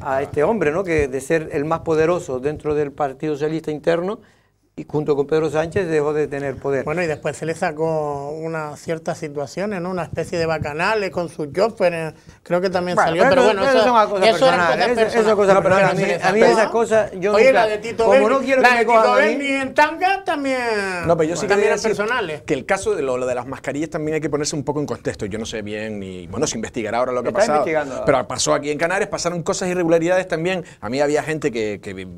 a este hombre, ¿no? que de ser el más poderoso dentro del Partido Socialista Interno, y junto con Pedro Sánchez dejó de tener poder. Bueno, y después se le sacó ...una cierta situación ¿no? Una especie de bacanales con sus Pero eh, creo que también salió, pero, bueno, eso, son cosas es cosa personal. A mí, esas cosas yo Oye, la de Tito como no quiero que me Tito en tanga también. No, pero yo sí que también personales. Que el caso de lo, de las mascarillas también hay que ponerse un poco en contexto. Yo no sé bien ni bueno, se investigará ahora lo que ha pasado. Pero pasó aquí en Canarias, pasaron cosas irregularidades también. A mí había gente que, que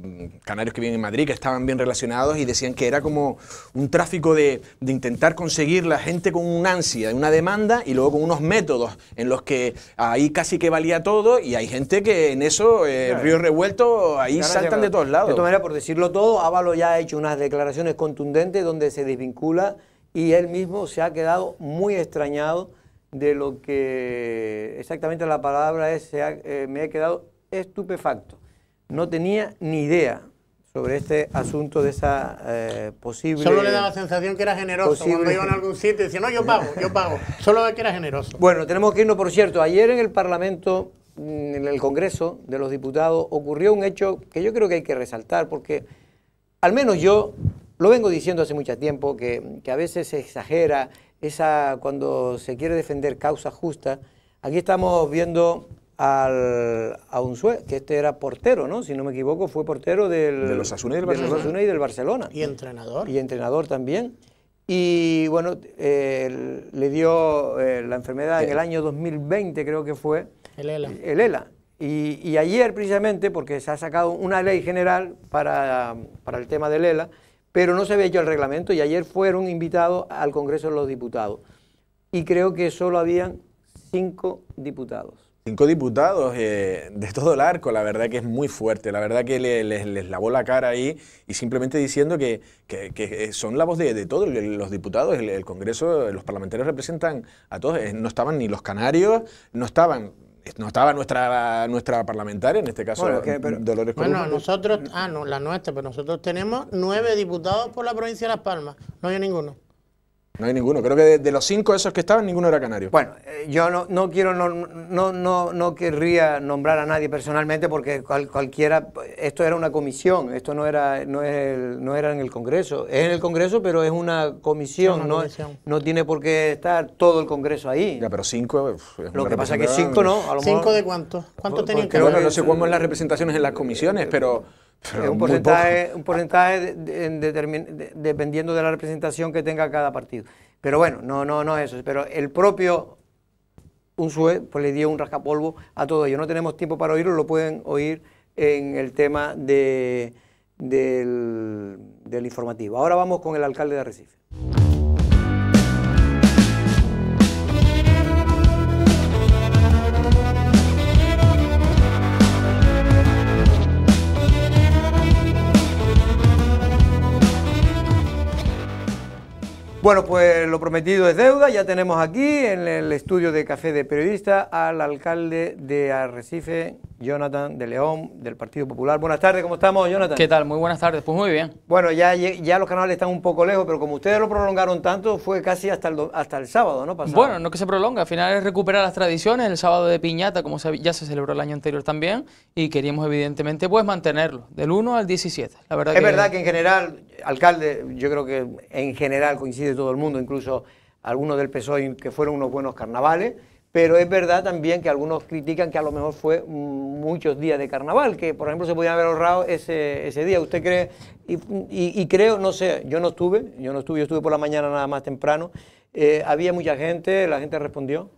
canarios que viven en Madrid que estaban bien relacionados decían que era como un tráfico de, intentar conseguir la gente con una ansia, una demanda y luego con unos métodos en los que ahí casi que valía todo y hay gente que en eso, eh, río revuelto, ahí saltan de todos lados. De todas maneras, por decirlo todo, Ávalo ya ha hecho unas declaraciones contundentes donde se desvincula y él mismo se ha quedado muy extrañado de lo que exactamente la palabra es, ha, eh, me he quedado estupefacto. No tenía ni idea sobre este asunto de esa eh, posible... Solo le daba la sensación que era generoso cuando iban a algún sitio y decían, no, yo pago, yo pago. Solo que era generoso. Bueno, tenemos que irnos, por cierto, ayer en el Parlamento, mm, en el Congreso de los Diputados, ocurrió un hecho que yo creo que hay que resaltar, porque al menos yo lo vengo diciendo hace mucho tiempo, que, a veces se exagera esa, cuando se quiere defender causa justa. Aquí estamos viendo al, a suez, que este era portero, ¿no? Si no me equivoco, fue portero del, de los Asuna del, Barcelona. y entrenador. Y entrenador también. Y bueno, eh, le dio eh, la enfermedad en eh. el año 2020, creo que fue. El ELA. El ELA. Y, ayer precisamente, porque se ha sacado una ley general para, para el tema del ELA, pero no se había hecho el reglamento y ayer fueron invitados al Congreso de los Diputados. Y creo que solo habían cinco diputados. Cinco diputados eh, de todo el arco, la verdad que es muy fuerte, la verdad que les lavó la cara ahí y simplemente diciendo que, que, eh, son la voz de, todos los diputados, el, Congreso, los parlamentarios representan a todos, eh, no estaban ni los canarios, no estaban... No estaba nuestra nuestra parlamentaria, en este caso Dolores Bueno, nosotros, ah, no, la nuestra, pero nosotros tenemos nueve diputados por la provincia de Las Palmas, no hay ninguno. No hay ninguno. Creo que de, los cinco esos que estaban, ninguno era canario. Bueno, eh, yo no, no quiero, no, no, no, querría nombrar a nadie personalmente porque cualquiera, esto era una comisión, esto no era, no, no era en el Congreso. Es en el Congreso, pero es una comisión, No, tiene por qué estar todo el Congreso ahí. Ya, pero cinco. lo que pasa es que cinco no. A lo ¿Cinco de cuánto? ¿Cuántos tenían que Bueno, no sé cómo son las representaciones en las comisiones, pero. Eh, un, porcentaje, un porcentaje dependiendo de la representación que tenga cada partido. Pero bueno, no, no, no es eso. Pero el propio UNSUE pues, le dio un rascapolvo a todo ello. No tenemos tiempo para oírlo, lo pueden oír en el tema del, del informativo. Ahora vamos con el alcalde de recife Bueno, pues lo prometido es deuda. Ya tenemos aquí en el estudio de Café de Periodista al alcalde de Arrecife, Jonathan de León, del Partido Popular. Buenas tardes, ¿cómo estamos, Jonathan? ¿Qué tal? Muy buenas tardes, pues muy bien. Bueno, ya, los canales están un poco lejos, pero como ustedes lo prolongaron tanto, fue casi hasta el, hasta el sábado, ¿no? Bueno, no que se prolonga, al final es recuperar las tradiciones, el sábado de piñata, como ya se celebró el año anterior también, y queríamos evidentemente pues mantenerlo, del 1 al 17. La verdad es verdad que en general, alcalde, yo creo que en general coincide todo el mundo, incluso algunos del PSOE, que fueron unos buenos carnavales. Pero es verdad también que algunos critican que a lo mejor fue muchos días de carnaval, que por ejemplo se podían haber ahorrado ese, día. ¿Usted cree? Y, creo, no sé, yo no estuve, yo no estuve, yo estuve por la mañana nada más temprano. Eh, había mucha gente, la gente respondió.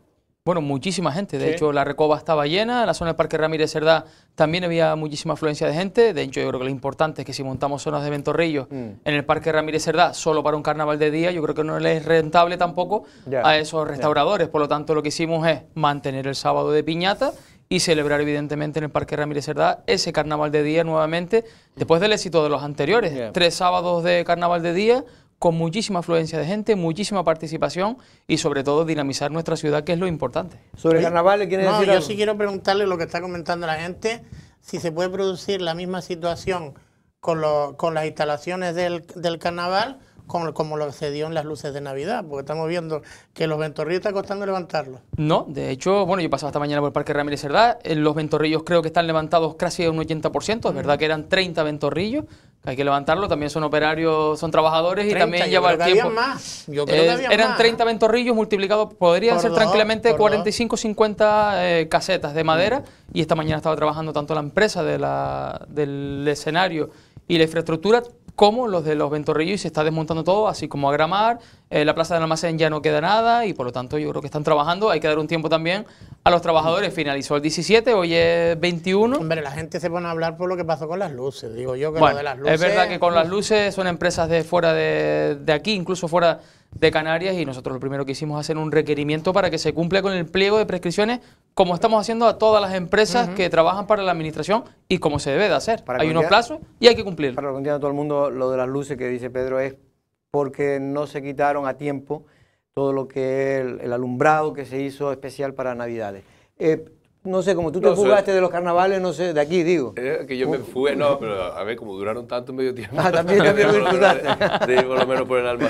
Bueno, muchísima gente. De hecho, la Recoba estaba llena, en la zona del Parque Ramírez Cerdá también había muchísima afluencia de gente. De hecho, yo creo que lo importante es que si montamos zonas de ventorrillo mm. en el Parque Ramírez Cerdá solo para un carnaval de día, yo creo que no le es rentable tampoco a esos restauradores. Por lo tanto, lo que hicimos es mantener el sábado de piñata y celebrar evidentemente en el Parque Ramírez Cerdá ese carnaval de día nuevamente, después del éxito de los anteriores. Tres sábados de carnaval de día, con muchísima afluencia de gente, muchísima participación y sobre todo dinamizar nuestra ciudad, que es lo importante. Sobre carnaval, ¿quiere Yo sí quiero preguntarle lo que está comentando la gente, si se puede producir la misma situación con, con las instalaciones del, del carnaval como, como lo se en las luces de Navidad, porque estamos viendo que los ventorrillos está costando levantarlos. No, de hecho, bueno, yo pasaba esta mañana por el Parque Ramírez Cerdá, eh, los ventorrillos creo que están levantados casi un 80%, es mm. verdad que eran 30 ventorrillos, hay que levantarlo, también son operarios, son trabajadores y también lleva el tiempo. Más. Yo creo que eh, había eran 30 ventorrillos multiplicados, podrían ser tranquilamente 45 50 eh, casetas de madera mm. y esta mañana estaba trabajando tanto la empresa de la, del escenario y la infraestructura como los de los ventorrillos y se está desmontando todo, así como a Gramar, eh, la plaza del almacén ya no queda nada y por lo tanto yo creo que están trabajando, hay que dar un tiempo también a los trabajadores, finalizó el 17, hoy es 21. Hombre, la gente se pone a hablar por lo que pasó con las luces, digo yo que lo de las luces... Es verdad que con las luces son empresas de fuera de, de aquí, incluso fuera de Canarias y nosotros lo primero que hicimos es hacer un requerimiento para que se cumpla con el pliego de prescripciones como estamos haciendo a todas las empresas que trabajan para la administración y como se debe de hacer. hay unos plazos y hay que cumplir. Para lo a todo el mundo, lo de las luces que dice Pedro es porque no se quitaron a tiempo todo lo que el, el alumbrado que se hizo especial para Navidades. Eh, no sé, como tú te fugaste de los carnavales, no sé, de aquí, digo. Eh, que yo me uh. fui, no, pero a ver, como duraron tanto medio tiempo. Ah, también, también por, Sí, por lo menos por el alma,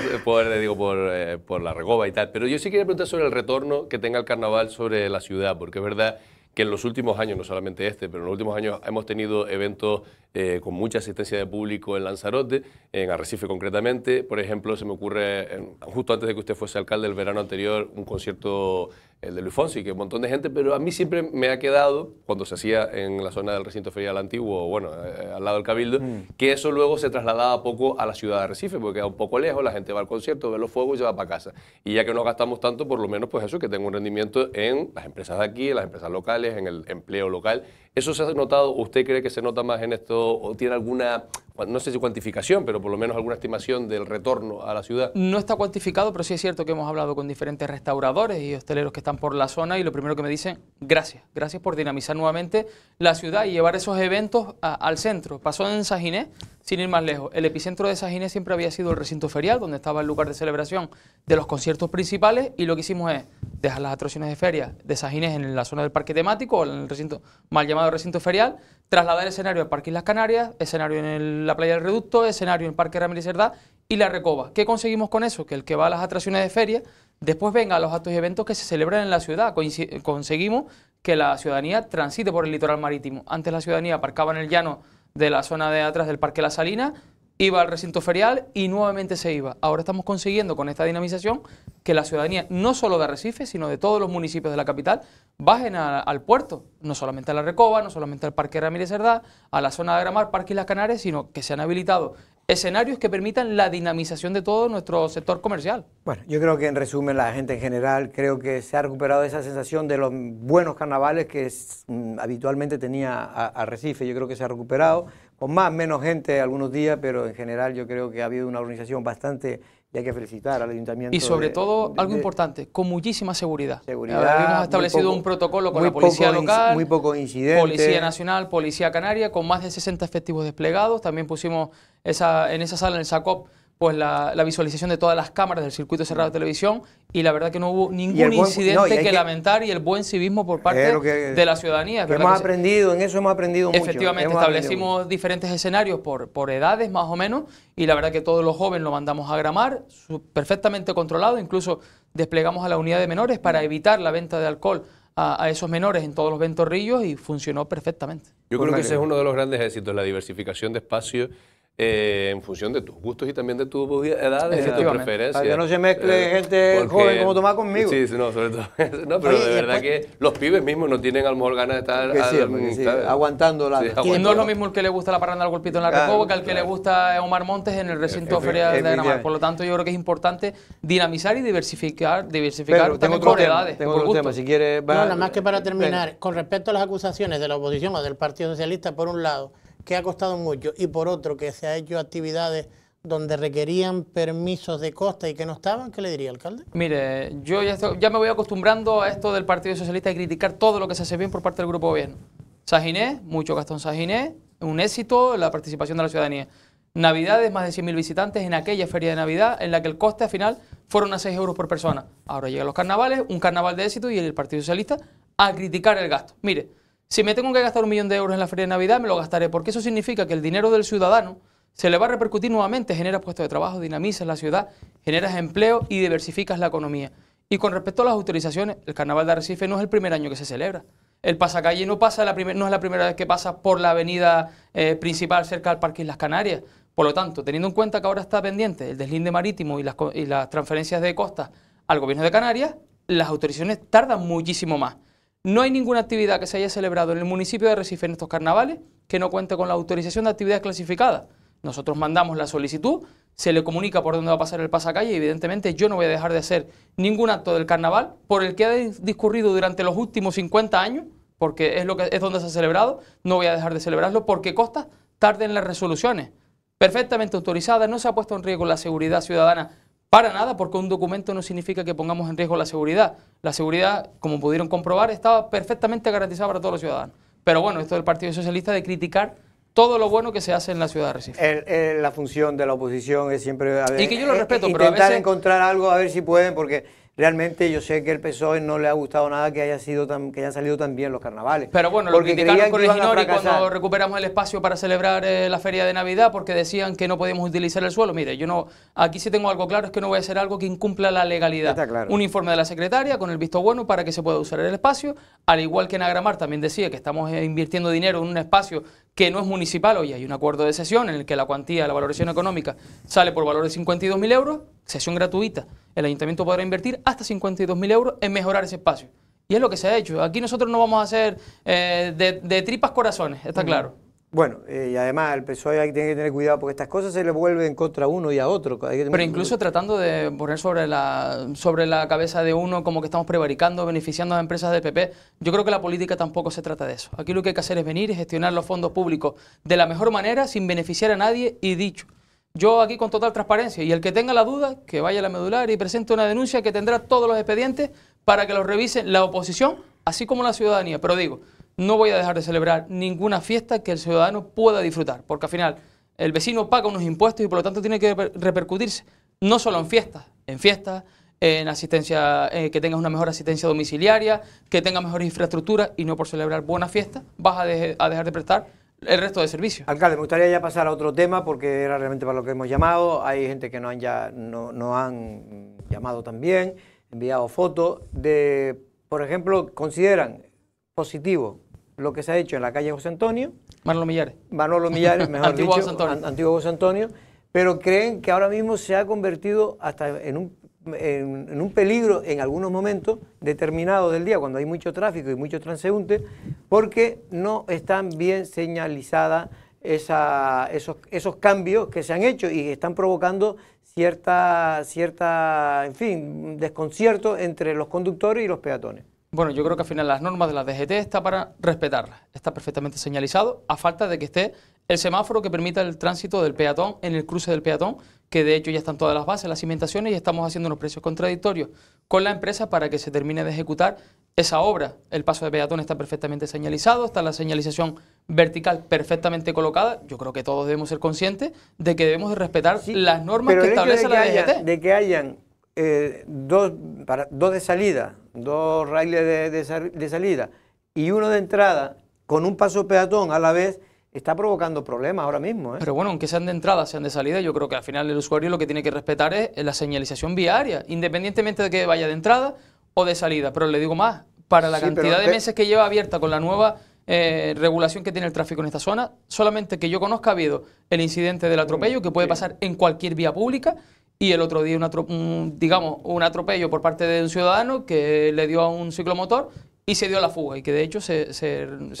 digo, por, eh, la regoba y tal. Pero yo sí quería preguntar sobre el retorno que tenga el carnaval sobre la ciudad, porque es verdad que en los últimos años, no solamente este, pero en los últimos años hemos tenido eventos eh, con mucha asistencia de público en Lanzarote, en Arrecife concretamente. Por ejemplo, se me ocurre, justo antes de que usted fuese alcalde, el verano anterior, un concierto el de Luis Fonsi, que un montón de gente, pero a mí siempre me ha quedado, cuando se hacía en la zona del recinto ferial antiguo, bueno, eh, al lado del Cabildo, mm. que eso luego se trasladaba poco a la ciudad de Recife, porque queda un poco lejos, la gente va al concierto, ve los fuegos y se va para casa. Y ya que no gastamos tanto, por lo menos, pues eso, que tengo un rendimiento en las empresas de aquí, en las empresas locales, en el empleo local. ¿Eso se ha notado? ¿Usted cree que se nota más en esto o tiene alguna no sé si cuantificación, pero por lo menos alguna estimación del retorno a la ciudad. No está cuantificado, pero sí es cierto que hemos hablado con diferentes restauradores y hosteleros que están por la zona y lo primero que me dicen, gracias, gracias por dinamizar nuevamente la ciudad y llevar esos eventos al centro. Pasó en Ginés. Sin ir más lejos, el epicentro de esa siempre había sido el recinto ferial, donde estaba el lugar de celebración de los conciertos principales, y lo que hicimos es dejar las atracciones de feria de esas en la zona del parque temático, o en el recinto mal llamado recinto ferial, trasladar el escenario al Parque Islas Canarias, escenario en la Playa del Reducto, escenario en el Parque Ramírez Cerdá y la Recoba. ¿Qué conseguimos con eso? Que el que va a las atracciones de feria después venga a los actos y eventos que se celebran en la ciudad. conseguimos que la ciudadanía transite por el litoral marítimo. Antes la ciudadanía aparcaba en el llano de la zona de atrás del Parque La Salina, iba al recinto ferial y nuevamente se iba. Ahora estamos consiguiendo con esta dinamización que la ciudadanía, no solo de Arrecife, sino de todos los municipios de la capital, bajen al puerto, no solamente a la Recoba, no solamente al Parque Ramírez Cerdá, a la zona de Gramar, Parque y Las Canarias, sino que se han habilitado escenarios que permitan la dinamización de todo nuestro sector comercial. Bueno, yo creo que en resumen la gente en general creo que se ha recuperado esa sensación de los buenos carnavales que mm, habitualmente tenía Arrecife. Yo creo que se ha recuperado con más, menos gente algunos días, pero en general yo creo que ha habido una organización bastante y hay que felicitar al ayuntamiento. Y sobre todo, algo importante, con muchísima seguridad. Seguridad. Eh, hemos establecido un protocolo con la policía local, muy poco incidente. policía nacional, policía canaria, con más de 60 efectivos desplegados. También pusimos esa, en esa sala, en el SACOP, pues la, visualización de todas las cámaras del circuito cerrado de televisión y la verdad que no hubo ningún incidente que, lamentar y el buen civismo por parte de la ciudadanía. hemos aprendido, en eso hemos aprendido Efectivamente, establecimos diferentes escenarios por, por edades más o menos y la verdad que todos los jóvenes lo mandamos a gramar, perfectamente controlado, incluso desplegamos a la unidad de menores para evitar la venta de alcohol a, a esos menores en todos los ventorrillos y funcionó perfectamente. Yo creo pues que ese es uno de los grandes éxitos, la diversificación de espacios eh, en función de tus gustos y también de tus edades y tus preferencias. Para que no se mezcle eh, gente joven como Tomás conmigo. Sí, no, sobre todo. no, pero de verdad que los pibes mismos no tienen a lo mejor ganas de estar aguantando la. Sí, y no es lo mismo el que le gusta la parranda al golpito en la claro, que el que le gusta Omar Montes en el recinto Feria de Granamar. Por lo tanto, yo creo que es importante dinamizar y diversificar, diversificar también por edades. Tengo por otro tema, si quieres. No, nada más que para eh, terminar, con respecto a las acusaciones de la oposición o del Partido Socialista, por un lado que ha costado mucho, y por otro que se ha hecho actividades donde requerían permisos de costa y que no estaban, ¿qué le diría, alcalde? Mire, yo ya, me voy acostumbrando a esto del Partido Socialista y criticar todo lo que se hace bien por parte del grupo gobierno. Sajiné, mucho Gastón Sajiné, un éxito en la participación de la ciudadanía. Navidades, más de 100.000 visitantes en aquella feria de Navidad en la que el coste al final fueron a 6 euros por persona. Ahora llegan los carnavales, un carnaval de éxito y el Partido Socialista a criticar el gasto. Mire, si me tengo que gastar un millón de euros en la feria de Navidad, me lo gastaré, porque eso significa que el dinero del ciudadano se le va a repercutir nuevamente, generas puestos de trabajo, dinamizas la ciudad, generas empleo y diversificas la economía. Y con respecto a las autorizaciones, el Carnaval de Arrecife no es el primer año que se celebra. El pasacalle no, pasa la no es la primera vez que pasa por la avenida eh, principal cerca del Parque Islas Canarias. Por lo tanto, teniendo en cuenta que ahora está pendiente el deslinde marítimo y las, y las transferencias de costas al gobierno de Canarias, las autorizaciones tardan muchísimo más. No hay ninguna actividad que se haya celebrado en el municipio de Recife en estos carnavales que no cuente con la autorización de actividades clasificadas. Nosotros mandamos la solicitud, se le comunica por dónde va a pasar el pasacalle y evidentemente yo no voy a dejar de hacer ningún acto del carnaval por el que ha discurrido durante los últimos 50 años, porque es, lo que, es donde se ha celebrado, no voy a dejar de celebrarlo porque Costa tarde en las resoluciones. Perfectamente autorizada, no se ha puesto en riesgo la seguridad ciudadana para nada, porque un documento no significa que pongamos en riesgo la seguridad. La seguridad, como pudieron comprobar, estaba perfectamente garantizada para todos los ciudadanos. Pero bueno, esto del Partido Socialista de criticar todo lo bueno que se hace en la ciudad de Recife. la función de la oposición es siempre y que yo lo eh, respeto, eh, pero intentar encontrar algo a ver si pueden, porque realmente yo sé que el PSOE no le ha gustado nada que haya sido tan, que hayan salido tan bien los carnavales. Pero bueno, lo criticaron con el Ginori cuando recuperamos el espacio para celebrar eh, la feria de Navidad porque decían que no podíamos utilizar el suelo. Mire, yo no, aquí sí tengo algo claro, es que no voy a hacer algo que incumpla la legalidad. claro. Un informe de la secretaria con el visto bueno para que se pueda usar el espacio, al igual que en también decía que estamos eh, invirtiendo dinero en un espacio que no es municipal, hoy hay un acuerdo de sesión en el que la cuantía, la valoración económica sale por valor de 52.000 euros, sesión gratuita. El ayuntamiento podrá invertir hasta 52.000 euros en mejorar ese espacio. Y es lo que se ha hecho. Aquí nosotros no vamos a hacer eh, de, tripas corazones, está claro. Bueno, eh, y además el PSOE hay, que tener cuidado porque estas cosas se le vuelven contra uno y a otro. Pero incluso tratando de poner sobre la, sobre la cabeza de uno como que estamos prevaricando, beneficiando a las empresas del PP, yo creo que la política tampoco se trata de eso. Aquí lo que hay que hacer es venir y gestionar los fondos públicos de la mejor manera, sin beneficiar a nadie y dicho. Yo aquí con total transparencia y el que tenga la duda, que vaya a la medular y presente una denuncia que tendrá todos los expedientes para que los revise la oposición, así como la ciudadanía. Pero digo, no voy a dejar de celebrar ninguna fiesta que el ciudadano pueda disfrutar, porque al final el vecino paga unos impuestos y por lo tanto tiene que repercutirse no solo en fiestas, en fiestas, en asistencia, eh, que tengas una mejor asistencia domiciliaria, que tenga mejor infraestructura y no por celebrar buenas fiestas vas a, dejar de prestar el resto de servicios. Alcalde, me gustaría ya pasar a otro tema porque era realmente para lo que hemos llamado. Hay gente que no han, ya, no, no han llamado también, enviado fotos de, por ejemplo, consideran positivo lo que se ha hecho en la calle José Antonio. Manolo Millares. Manolo Millares, mejor antiguo José Antonio. antiguo José Antonio. Pero creen que ahora mismo se ha convertido hasta en un, un peligro en algunos momentos determinados del día, cuando hay mucho tráfico y muchos transeúntes, porque no están bien señalizadas esos, esos, cambios que se han hecho y están provocando cierta, cierta, en fin, desconcierto entre los conductores y los peatones. Bueno, yo creo que al final las normas de la DGT está para respetarlas. Está perfectamente señalizado, a falta de que esté el semáforo que permita el tránsito del peatón en el cruce del peatón, que de hecho ya están todas las bases, las cimentaciones y estamos haciendo unos precios contradictorios con la empresa para que se termine de ejecutar esa obra. El paso de peatón está perfectamente señalizado, está la señalización vertical perfectamente colocada. Yo creo que todos debemos ser conscientes de que debemos respetar las normas que establece la DGT. de que hayan eh, dos, para, dos de salida dos raíles de, salida y uno de entrada con un paso peatón a la vez, está provocando problemas ahora mismo. ¿eh? Pero bueno, aunque sean de entrada, sean de salida, yo creo que al final el usuario lo que tiene que respetar es la señalización viaria, independientemente de que vaya de entrada o de salida. Pero le digo más, para la cantidad de meses que lleva abierta con la nueva eh, regulación que tiene el tráfico en esta zona, solamente que yo conozca ha habido el incidente del atropello, que puede pasar en cualquier vía pública, y el otro día un, digamos, un atropello por parte de un ciudadano que le dio a un ciclomotor y se dio la fuga y que de hecho se,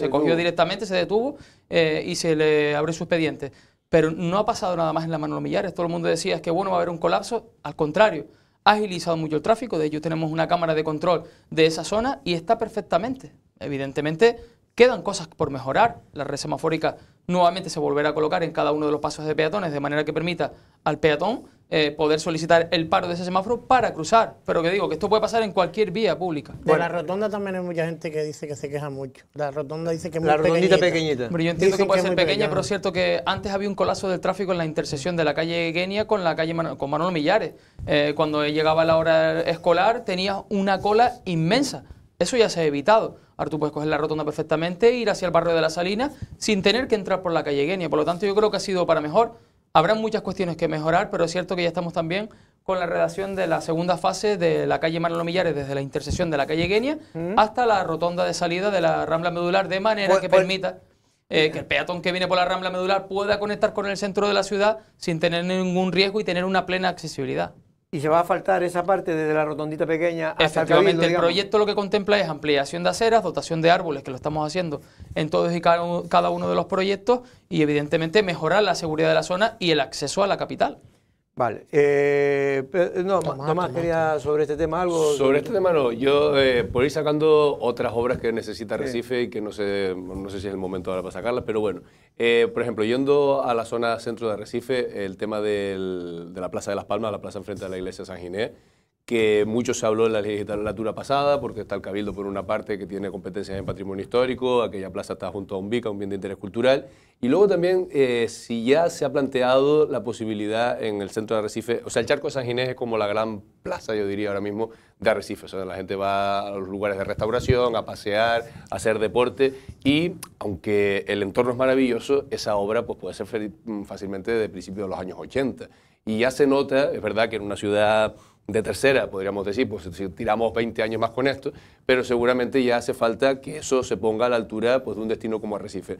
cogió directamente, se detuvo eh, y se le abrió su expediente. Pero no ha pasado nada más en la Manolo Millares. Todo el mundo decía es que bueno, va a haber un colapso. Al contrario, ha agilizado mucho el tráfico. De hecho, tenemos una cámara de control de esa zona y está perfectamente. Evidentemente, quedan cosas por mejorar. La red semafórica nuevamente se volverá a colocar en cada uno de los pasos de peatones, de manera que permita al peatón eh, poder solicitar el paro de ese semáforo para cruzar. Pero que digo, que esto puede pasar en cualquier vía pública. De la rotonda también hay mucha gente que dice que se queja mucho. La rotonda dice que es la muy rotondita pequeñita. yo entiendo que puede ser pequeña, pero es cierto que antes había un colazo del tráfico en la intersección de la calle Genia con la calle con Manolo Millares. Eh, cuando llegaba la hora escolar tenía una cola inmensa. Eso ya se ha evitado. Ahora tú puedes coger la rotonda perfectamente, e ir hacia el barrio de la Salina sin tener que entrar por la calle Genia. Por lo tanto, yo creo que ha sido para mejor. Habrá muchas cuestiones que mejorar, pero es cierto que ya estamos también con la redacción de la segunda fase de la calle Marlon Millares, desde la intersección de la calle Genia mm. hasta la rotonda de salida de la Rambla Medular, de manera pues, que pues, permita... Eh, eh, que el peatón que viene por la rambla medular pueda conectar con el centro de la ciudad sin tener ningún riesgo y tener una plena accesibilidad y se va a faltar esa parte desde la rotondita pequeña hasta Efectivamente, el, el proyecto lo que contempla es ampliación de aceras, dotación de árboles, que lo estamos haciendo en todos y cada uno de los proyectos, y evidentemente mejorar la seguridad de la zona y el acceso a la capital. Vale. Eh, eh, no, más quería sobre este tema algo. Sobre este tema no. Yo, eh, por ir sacando otras obras que necesita Recife y que no sé, no sé si es el momento ahora para sacarlas, pero bueno. Eh, por ejemplo, yendo a la zona centro de Recife, el tema del, de la Plaza de las Palmas, la plaza enfrente de la iglesia de San Ginés, que mucho se habló en la legislatura pasada, porque está el Cabildo por una parte que tiene competencias en patrimonio histórico, aquella plaza está junto a un BICA, un bien de interés cultural, y luego también eh, si ya se ha planteado la posibilidad en el centro de Arrecife, o sea, el Charco de San Ginés es como la gran plaza, yo diría ahora mismo, de Arrecife, o sea, la gente va a los lugares de restauración, a pasear, a hacer deporte, y aunque el entorno es maravilloso, esa obra pues, puede ser mm, fácilmente de principios de los años 80. Y ya se nota, es verdad que en una ciudad de tercera, podríamos decir, pues si tiramos 20 años más con esto, pero seguramente ya hace falta que eso se ponga a la altura pues, de un destino como Arrecife.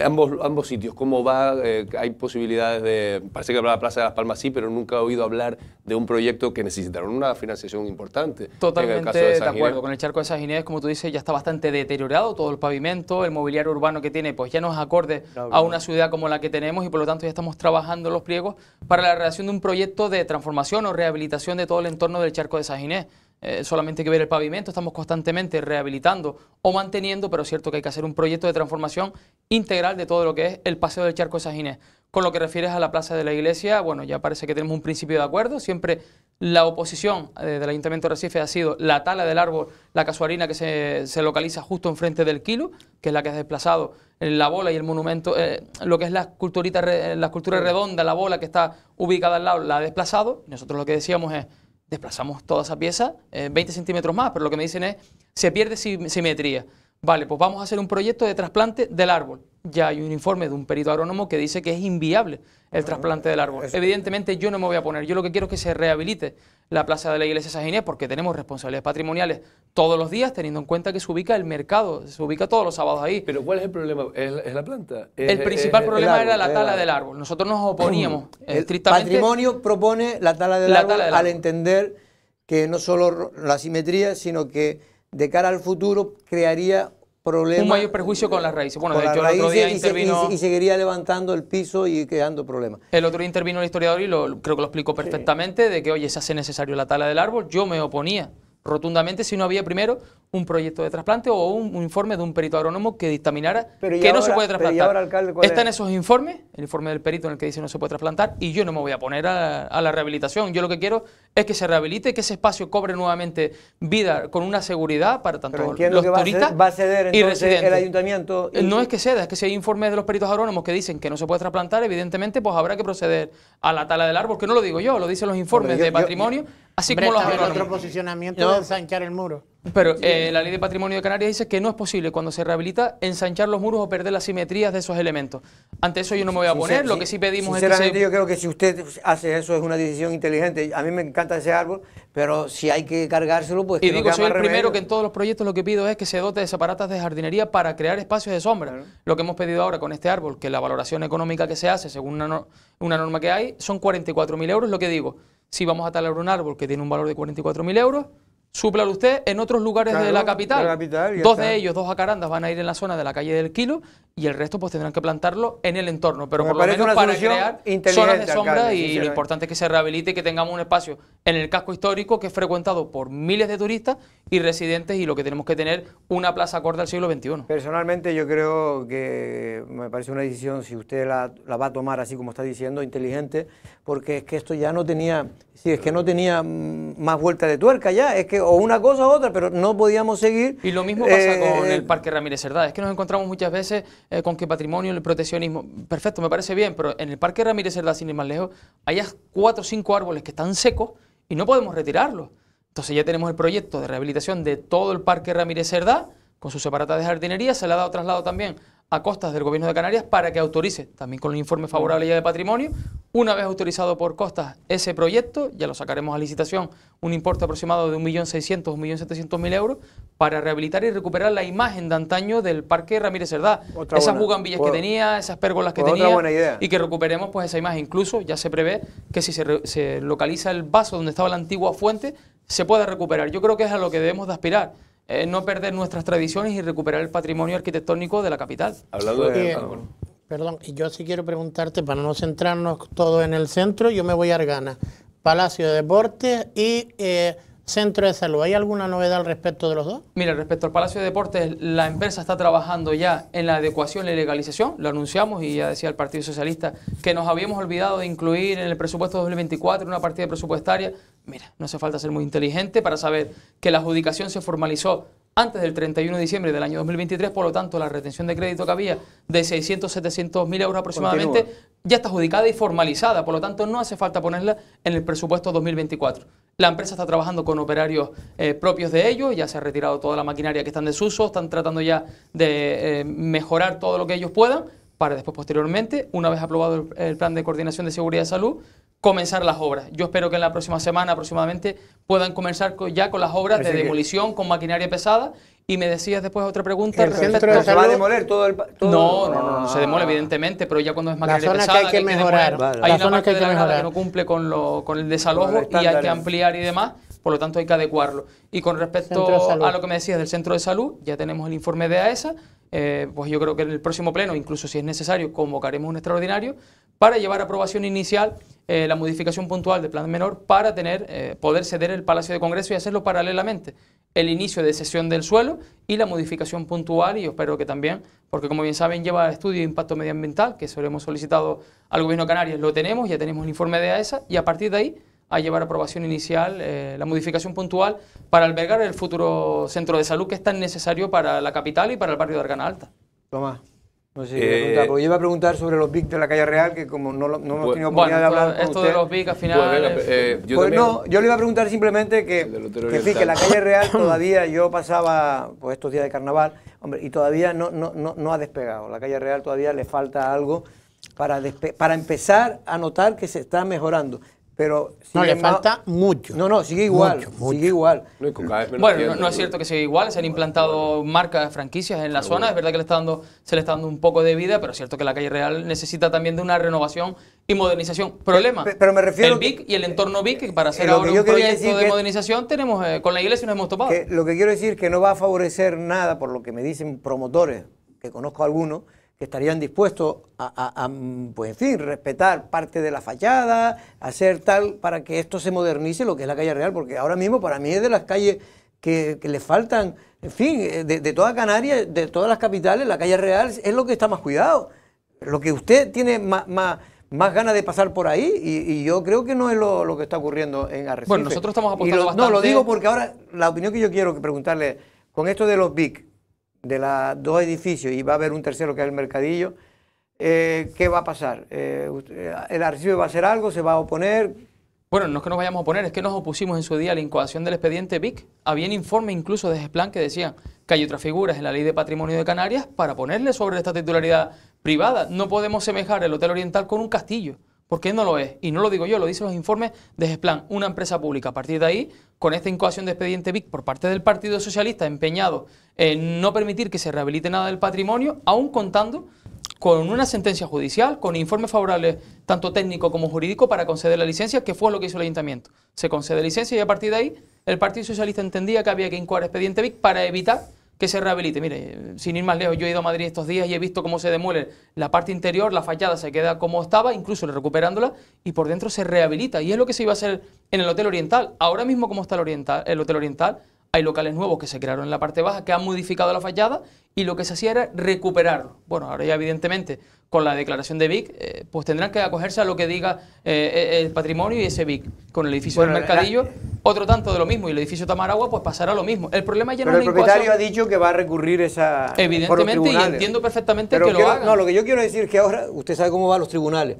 Ambos, ambos sitios, ¿cómo va? Eh, hay posibilidades de, parece que la Plaza de las Palmas sí, pero nunca he oído hablar de un proyecto que necesitaron una financiación importante. Totalmente de, acuerdo, con el charco de San Ginés, como tú dices, ya está bastante deteriorado todo el pavimento, el mobiliario urbano que tiene, pues ya no es acorde a una ciudad como la que tenemos y por lo tanto ya estamos trabajando los pliegos para la realización de un proyecto de transformación o rehabilitación de todo el entorno del charco de Sajiné. Eh, solamente hay que ver el pavimento, estamos constantemente rehabilitando o manteniendo, pero es cierto que hay que hacer un proyecto de transformación integral de todo lo que es el paseo del charco de Ginés Con lo que refieres a la plaza de la iglesia, bueno, ya parece que tenemos un principio de acuerdo. Siempre la oposición eh, del Ayuntamiento de Recife ha sido la tala del árbol, la casuarina que se, localiza justo enfrente del kilo, que es la que ha desplazado eh, la bola y el monumento, lo que es la la escultura redonda, la bola que está ubicada al lado, la ha desplazado. Nosotros lo que decíamos es desplazamos toda esa pieza 20 eh, centímetros más, pero lo que me dicen es, se pierde simetría. Vale, pues vamos a hacer un proyecto de trasplante del árbol. Ya hay un informe de un perito agrónomo que dice que es inviable el trasplante del árbol. Evidentemente yo no me voy a poner, yo lo que quiero es que se rehabilite la plaza de la iglesia San Ginés porque tenemos responsabilidades patrimoniales todos los días, teniendo en cuenta que se ubica el mercado, se ubica todos los sábados ahí. Pero ¿cuál es el problema? ¿Es, la planta? el principal problema era la tala del árbol. Nosotros nos oponíamos eh, el patrimonio propone la tala del, árbol, tala del árbol al entender que no solo la simetría, sino que de cara al futuro crearía un mayor perjuicio con las raíces. Bueno, de el otro día y intervino. y, seguiría levantando el piso y creando problemas. El otro día intervino el historiador y lo, creo que lo explicó perfectamente: de que, oye, se hace necesario la tala del árbol. Yo me oponía rotundamente si no había primero un proyecto de trasplante o un, informe de un perito agrónomo que dictaminara que no se puede trasplantar. está en Están esos informes, el informe del perito en el que dice no se puede trasplantar, y yo no me voy a poner a, la rehabilitación. Yo lo que quiero es que se rehabilite, que ese espacio cobre nuevamente vida con una seguridad para tanto los va a ceder, y El ayuntamiento. No es que ceda, es que si hay informes de los peritos agrónomos que dicen que no se puede trasplantar, evidentemente pues habrá que proceder a la tala del árbol, que no lo digo yo, lo dicen los informes de patrimonio, así como los agrónomos. otro posicionamiento de ensanchar el muro. Pero eh, la ley de patrimonio de Canarias dice que no es posible cuando se rehabilita ensanchar los muros o perder las simetrías de esos elementos. Ante eso yo no me voy a poner, lo que sí pedimos es que yo creo que si usted hace eso es una decisión inteligente. A mí me encanta ese árbol, pero si hay que cargárselo, pues... Y digo, soy el primero que en todos los proyectos lo que pido es que se dote de separatas de jardinería para crear espacios de sombra. Lo que hemos pedido ahora con este árbol, que la valoración económica que se hace según una, una norma que hay, son 44.000 euros, lo que digo. Si vamos a talar un árbol que tiene un valor de 44.000 euros súplalo usted en otros lugares de la capital. dos de ellos, dos acarandas, van a ir en la zona de la calle del Kilo y el resto pues tendrán que plantarlo en el entorno. Pero por lo menos para crear zonas de sombra y lo importante es que se rehabilite y que tengamos un espacio en el casco histórico que es frecuentado por miles de turistas y residentes y lo que tenemos que tener una plaza corta al siglo XXI. Personalmente yo creo que me parece una decisión, si usted la, la va a tomar así como está diciendo, inteligente, porque es que esto ya no tenía Sí, es que no tenía mm, más vuelta de tuerca ya, es que o una cosa o otra, pero no podíamos seguir. Y lo mismo pasa eh, con el Parque Ramírez Cerdá, es que nos encontramos muchas veces eh, con que patrimonio, el proteccionismo, perfecto, me parece bien, pero en el Parque Ramírez Cerdá, sin ir más lejos, hay cuatro o cinco árboles que están secos y no podemos retirarlos. Entonces ya tenemos el proyecto de rehabilitación de todo el Parque Ramírez Cerdá, con su separata de jardinería, se le ha dado traslado también a costas del Gobierno de Canarias para que autorice, también con el informe favorable ya de patrimonio, una vez autorizado por costas ese proyecto, ya lo sacaremos a licitación, un importe aproximado de 1.600.000, 1.700.000 euros, para rehabilitar y recuperar la imagen de antaño del Parque Ramírez Cerdá. esas bugambillas que tenía, esas pérgolas que tenía, y que recuperemos pues esa imagen. Incluso ya se prevé que si se, se localiza el vaso donde estaba la antigua fuente, se pueda recuperar. Yo creo que es a lo que debemos de aspirar no perder nuestras tradiciones y recuperar el patrimonio arquitectónico de la capital. Hablando pues, de... Eh, perdón, yo sí quiero preguntarte, para no centrarnos todo en el centro, yo me voy a Argana, Palacio de Deportes y... Eh, Centro de Salud. ¿Hay alguna novedad al respecto de los dos? Mira, respecto al Palacio de Deportes, la empresa está trabajando ya en la adecuación y legalización. Lo anunciamos y ya decía el Partido Socialista que nos habíamos olvidado de incluir en el presupuesto 2024 una partida presupuestaria. Mira, no hace falta ser muy inteligente para saber que la adjudicación se formalizó antes del 31 de diciembre del año 2023, por lo tanto la retención de crédito que había de 600, 700 mil euros aproximadamente ya está adjudicada y formalizada, por lo tanto no hace falta ponerla en el presupuesto 2024. La empresa está trabajando con operarios eh, propios de ellos, ya se ha retirado toda la maquinaria que está en desuso, están tratando ya de eh, mejorar todo lo que ellos puedan para después posteriormente, una vez aprobado el plan de coordinación de seguridad y salud, comenzar las obras. Yo espero que en la próxima semana aproximadamente puedan comenzar ya con las obras de demolición con maquinaria pesada. Y me decías después otra pregunta. respecto se va a demoler todo el.? No, no, no, se demole, ah. evidentemente, pero ya cuando es maquinaria la pesada. hay que, mejorar. Hay, que que no cumple con, lo, con el desalojo y hay que ampliar y demás, por lo tanto hay que adecuarlo. Y con respecto a lo que me decías del centro de salud, ya tenemos el informe de AESA. E eh, pues yo creo que en el próximo pleno, incluso si es necesario, convocaremos un extraordinario para llevar a aprobación inicial eh, la modificación puntual del plan menor para tener, eh, poder ceder el Palacio de Congreso y hacerlo paralelamente. El inicio de cesión del suelo y la modificación puntual, y espero que también, porque como bien saben, lleva estudio de impacto medioambiental, que se lo hemos solicitado al Gobierno de Canarias, lo tenemos, ya tenemos el informe de AESA, e y a partir de ahí a llevar aprobación inicial eh, la modificación puntual para albergar el futuro centro de salud que es tan necesario para la capital y para el barrio de Argana Alta. Tomás. No sé eh, yo iba a preguntar sobre los BIC de la calle Real, que como no, hemos tenido oportunidad de hablar con esto de los BIC al final... Eh, pues, yo no, yo le iba a preguntar simplemente que, la calle Real todavía, yo pasaba pues, estos días de carnaval, hombre, y todavía no, no, ha despegado. La calle Real todavía le falta algo para, para empezar a notar que se está mejorando pero no le falta mucho. No, no, sigue igual, sigue igual. bueno, no, es cierto que sigue igual, se han implantado marcas, franquicias en la zona, es verdad que le está dando, se le está dando un poco de vida, pero es cierto que la calle real necesita también de una renovación y modernización. Problema, pero, me refiero el BIC y el eh, entorno BIC, para eh, hacer ahora un proyecto de modernización, tenemos eh, con la iglesia nos hemos topado. lo que quiero decir es que no va a favorecer nada, por lo que me dicen promotores, que conozco algunos, que estarían dispuestos a, pues, en fin, respetar parte de la fachada, hacer tal para que esto se modernice lo que es la calle real, porque ahora mismo para mí es de las calles que, le faltan, en fin, eh, de, toda Canarias, de todas las capitales, la calle real es lo que está más cuidado, lo que usted tiene más, más ganas de pasar por ahí y, yo creo que no es lo, que está ocurriendo en Arrecife. Bueno, nosotros estamos apostando bastante... No, lo digo porque ahora la opinión que yo quiero preguntarle con esto de los BIC, de los dos edificios y va a haber un tercero que es el mercadillo, eh, ¿qué va a pasar? Eh, eh, ¿El archivo va a hacer algo? ¿Se va a oponer? Bueno, no es que nos vayamos a oponer, es que nos opusimos en su día a la incoación del expediente BIC. Había un informe incluso de plan que decía que hay otras figuras en la Ley de Patrimonio de Canarias para ponerle sobre esta titularidad privada. No podemos semejar el Hotel Oriental con un castillo porque no lo es. Y no lo digo yo, lo dicen los informes de GESPLAN, una empresa pública. A partir de ahí, con esta incoación de expediente BIC por parte del Partido Socialista empeñado en no permitir que se rehabilite nada del patrimonio, aún contando con una sentencia judicial, con informes favorables tanto técnico como jurídico para conceder la licencia, que fue lo que hizo el ayuntamiento. Se concede licencia y a partir de ahí el Partido Socialista entendía que había que incoar expediente BIC para evitar que se rehabilite. Mire, sin ir más lejos, yo he ido a Madrid estos días y he visto cómo se demuele la parte interior, la fachada se queda como estaba, incluso recuperándola, y por dentro se rehabilita. Y es lo que se iba a hacer en el Hotel Oriental. Ahora mismo, como está el, oriental, el Hotel Oriental, hay locales nuevos que se crearon en la parte baja que han modificado la fallada, y lo que se hacía era recuperarlo. Bueno, ahora ya evidentemente con la declaración de Vic, eh, pues tendrán que acogerse a lo que diga eh, eh, el patrimonio y ese Vic. Con el edificio del Mercadillo, otro tanto de lo mismo. Y el edificio Tamaragua, pues pasará lo mismo. El problema ya no es el propietario ha dicho que va a recurrir esa. Evidentemente, y entiendo perfectamente que lo haga. No, lo que yo quiero decir es que ahora usted sabe cómo van los tribunales.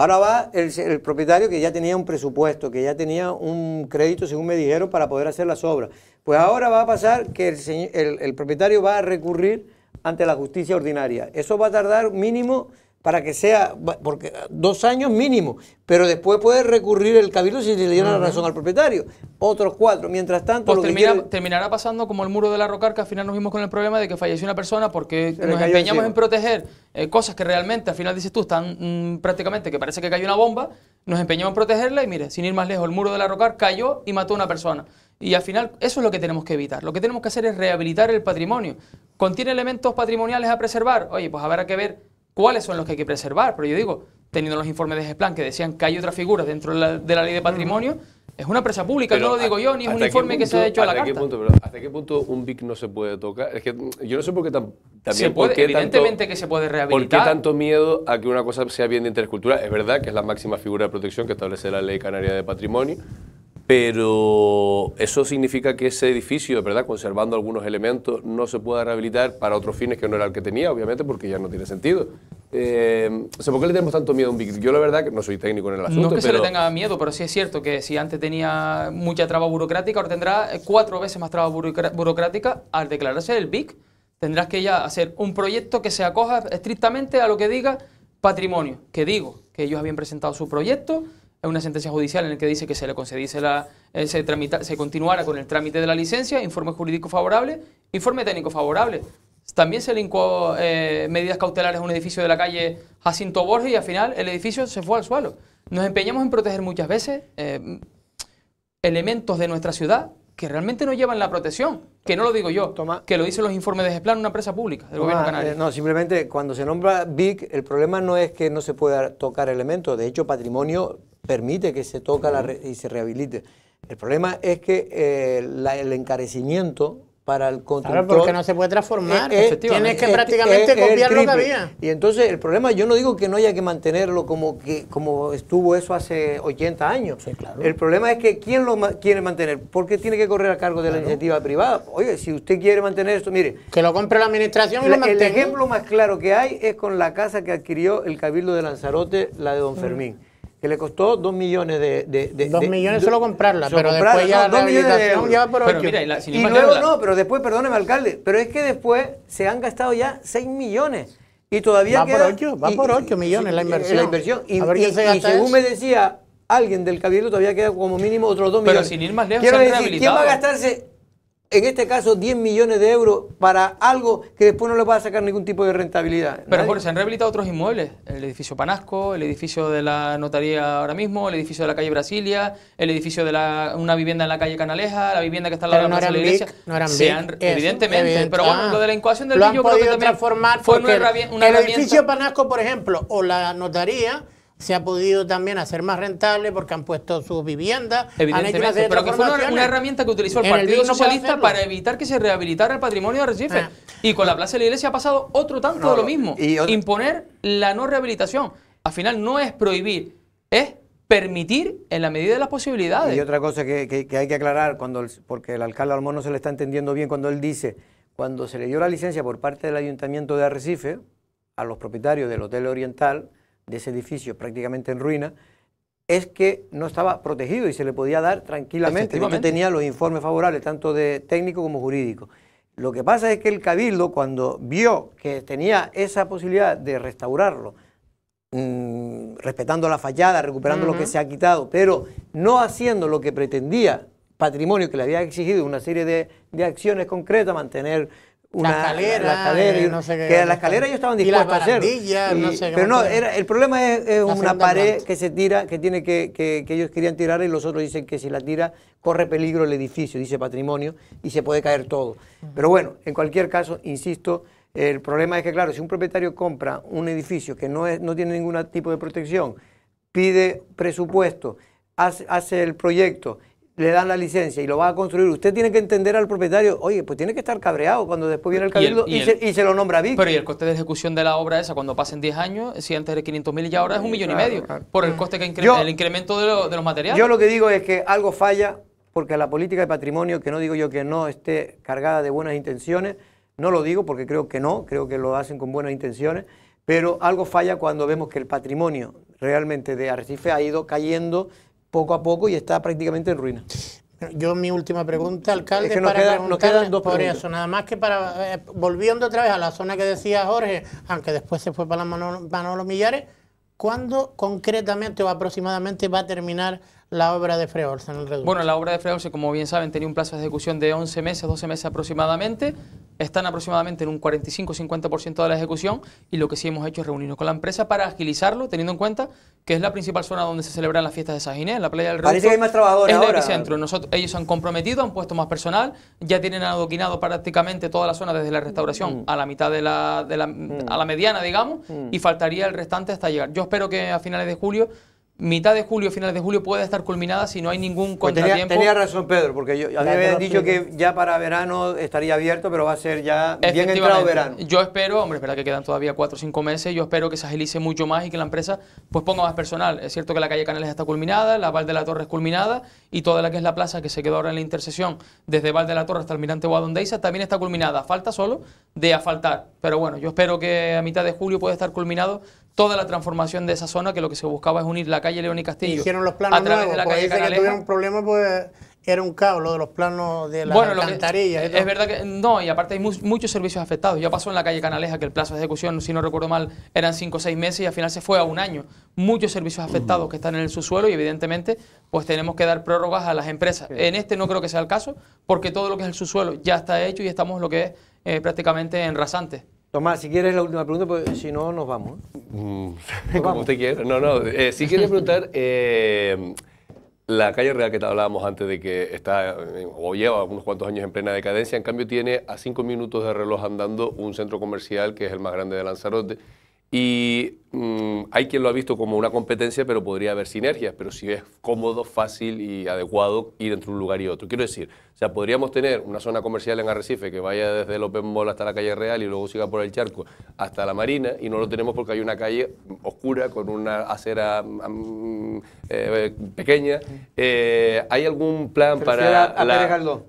Ahora va el, propietario que ya tenía un presupuesto, que ya tenía un crédito, según me dijeron, para poder hacer las obras. Pues ahora va a pasar que el, el propietario va a recurrir ante la justicia ordinaria. Eso va a tardar mínimo para que sea, porque dos años mínimo, pero después puede recurrir el cabildo si le dieron la razón al propietario. Otros cuatro. Mientras tanto, pues terminará pasando como el muro de la rocarca que al final nos vimos con el problema de que falleció una persona porque nos empeñamos en proteger eh, cosas que realmente, al final dices tú, están mm, prácticamente que parece que cayó una bomba, nos empeñamos en protegerla y mire, sin ir más lejos, el muro de la Rocar cayó y mató a una persona. Y al final eso es lo que tenemos que evitar. Lo que tenemos que hacer es rehabilitar el patrimonio. ¿Contiene elementos patrimoniales a preservar? Oye, pues habrá que ver cuáles son los que hay que preservar. Pero yo digo, teniendo los informes de GESPLAN que decían que hay otras figuras dentro de la, ley de patrimonio, es una presa pública, no lo digo yo, ni es un informe que se ha hecho a la carta. ¿Hasta qué punto un BIC no se puede tocar? Es que yo no sé por qué tan, evidentemente tanto, que se puede rehabilitar. ¿Por qué tanto miedo a que una cosa sea bien de interés Es verdad que es la máxima figura de protección que establece la ley canaria de patrimonio, pero eso significa que ese edificio, de ¿verdad? conservando algunos elementos, no se pueda rehabilitar para otros fines que no era el que tenía, obviamente, porque ya no tiene sentido. Eh, ¿Por qué le tenemos tanto miedo a un BIC? Yo la verdad que no soy técnico en el asunto. No que se le tenga miedo, pero sí es cierto que si antes tenía mucha traba burocrática, ahora tendrá cuatro veces más traba burocrática al declararse el BIC. Tendrás que ya hacer un proyecto que se acoja estrictamente a lo que diga patrimonio. Que digo que ellos habían presentado su proyecto es una sentencia judicial en la que dice que se le concediese la, eh, se, tramita, se continuara con el trámite de la licencia, informe jurídico favorable, informe técnico favorable. También se le eh, medidas cautelares a un edificio de la calle Jacinto Borges y al final el edificio se fue al suelo. Nos empeñamos en proteger muchas veces eh, elementos de nuestra ciudad que realmente no llevan la protección, que no lo digo yo, que lo dicen los informes de Gesplan, una empresa pública del gobierno canario. no, simplemente cuando se nombra BIC, el problema no es que no se pueda tocar elementos, de hecho patrimonio permite que se toca la y se rehabilite. El problema es que eh, el encarecimiento para el constructor... Claro, porque no se puede transformar, Tienes que prácticamente copiar lo que Y entonces el problema, yo no digo que no haya que mantenerlo como, que, como estuvo eso hace 80 años. El problema es que ¿quién lo quiere mantener? ¿Por qué tiene que correr a cargo de la iniciativa privada? Oye, si usted quiere mantener esto, mire... Que lo compre la administración y lo mantenga. El ejemplo más claro que hay es con la casa que adquirió el Cabildo de Lanzarote, la de Don Fermín que le costó 2 millones de... de, 2 millones solo comprarla, pero después ya va por 8. Mira, y, luego no, pero después, perdóneme alcalde, pero es que después se han gastado ya 6 millones. Y todavía queda, va por 8 millones la inversión. La inversión. Y, según me decía alguien del Cabildo, todavía queda como mínimo otros 2 millones. Pero sin ir más lejos, Quiero decir, ¿quién va a gastarse en este caso 10 millones de euros para algo que después no le va a sacar ningún tipo de rentabilidad. Pero Jorge, se han rehabilitado otros inmuebles, el edificio Panasco, el edificio de la notaría ahora mismo, el edificio de la calle Brasilia, el edificio de una vivienda en la calle Canaleja, la vivienda que está al lado de la Iglesia. No eran se han, evidentemente, pero bueno, ah. lo de la incubación del también fue una, herramienta. El edificio Panasco, por ejemplo, o la notaría se ha podido también hacer más rentable porque han puesto sus viviendas, pero que fue una, herramienta que utilizó el Partido Socialista para evitar que se rehabilitara el patrimonio de Arrecife ah. Y con la Plaza de la Iglesia ha pasado otro tanto de lo mismo, imponer la no rehabilitación. Al final no es prohibir, es permitir en la medida de las posibilidades. Y otra cosa que, hay que aclarar, cuando porque el alcalde Almón no se le está entendiendo bien cuando él dice, cuando se le dio la licencia por parte del Ayuntamiento de Arrecife a los propietarios del Hotel Oriental, de ese edificio prácticamente en ruina, es que no estaba protegido y se le podía dar tranquilamente. no tenía los informes favorables, tanto de técnico como jurídico. Lo que pasa es que el Cabildo, cuando vio que tenía esa posibilidad de restaurarlo, mm, respetando la fallada, recuperando lo que se ha quitado, pero no haciendo lo que pretendía patrimonio que le había exigido una serie de, de acciones concretas, mantener una la escalera, la escalera eh, la escalera ellos estaban dispuestos a hacer. pero no, era, el problema es, una pared que se tira, que tiene que, que, ellos querían tirar y los otros dicen que si la tira corre peligro el edificio, dice patrimonio, y se puede caer todo. Pero bueno, en cualquier caso, insisto, el problema es que claro, si un propietario compra un edificio que no, es, no tiene ningún tipo de protección, pide presupuesto, hace, hace el proyecto le dan la licencia y lo va a construir, usted tiene que entender al propietario, oye, pues tiene que estar cabreado cuando después viene el cabildo y, se, lo nombra Vic. Pero y el coste de ejecución de la obra esa, cuando pasen 10 años, si antes era 500 mil y ahora es un millón y medio, por el mm. coste que incre el incremento de, de los materiales. Yo lo que digo es que algo falla porque la política de patrimonio, que no digo yo que no esté cargada de buenas intenciones, no lo digo porque creo que no, creo que lo hacen con buenas intenciones, pero algo falla cuando vemos que el patrimonio realmente de Arrecife ha ido cayendo poco a poco y está prácticamente en ruina. Yo mi última pregunta, alcalde, es que nos para quedan dos por eso, nada más que para eh, volviendo otra vez a la zona que decía Jorge, aunque después se fue para la Manolo Millares, ¿cuándo concretamente o aproximadamente va a terminar la obra de Freorza en el Bueno, la obra de Freorza, como bien saben, tenía un plazo de ejecución de 11 meses, 12 meses aproximadamente. Están aproximadamente en un 45-50% de la ejecución y lo que sí hemos hecho es reunirnos con la empresa para agilizarlo, teniendo en cuenta que es la principal zona donde se celebran las fiestas de San en la playa del Reducto. Parece que hay más trabajadores es el Epicentro. Nosotros, ellos han comprometido, han puesto más personal, ya tienen adoquinado prácticamente toda la zona desde la restauración mm. a la mitad de la, mm. a la mediana, digamos, mm. y faltaría el restante hasta llegar. Yo espero que a finales de julio mitad de julio, finales de julio puede estar culminada si no hay ningún pues contratiempo. tenía, razón Pedro, porque yo, había dicho que ya para verano estaría abierto, pero va a ser ya bien entrado verano. Yo espero, hombre, es verdad que quedan todavía cuatro o cinco meses, yo espero que se agilice mucho más y que la empresa pues ponga más personal. Es cierto que la calle Canales está culminada, la Val de la Torre es culminada y toda la que es la plaza que se quedó ahora en la intersección desde Val de la Torre hasta Almirante Guadondeiza también está culminada. Falta solo de asfaltar, pero bueno, yo espero que a mitad de julio puede estar culminado toda la transformación de esa zona, que lo que se buscaba es unir la calle León y Castillo. Y hicieron los planos a través de la calle Canaleja. que un problema pues era un caos lo de los planos de la bueno, Es, verdad que no, y aparte hay muchos servicios afectados. Ya pasó en la calle Canaleja que el plazo de ejecución, si no recuerdo mal, eran 5 o 6 meses y al final se fue a un año. Muchos servicios afectados que están en el subsuelo y evidentemente pues tenemos que dar prórrogas a las empresas. En este no creo que sea el caso porque todo lo que es el subsuelo ya está hecho y estamos lo que es eh, prácticamente en rasante. Tomás, si quieres la última pregunta, pues si no, nos vamos. ¿eh? Mm, como usted quiera. No, no. Eh, si quieres preguntar, eh, la calle real que te hablábamos antes de que está o lleva unos cuantos años en plena decadencia, en cambio tiene a cinco minutos de reloj andando un centro comercial que es el más grande de Lanzarote y mm, hay quien lo ha visto como una competencia, pero podría haber sinergias, pero si es cómodo, fácil y adecuado ir entre un lugar y otro. Quiero decir, o sea, podríamos tener una zona comercial en Arrecife que vaya desde el Open Mall hasta la calle Real y luego siga por el charco hasta la Marina y no lo tenemos porque hay una calle oscura con una acera mm, mm, eh, pequeña. Eh, ¿Hay algún plan para... la,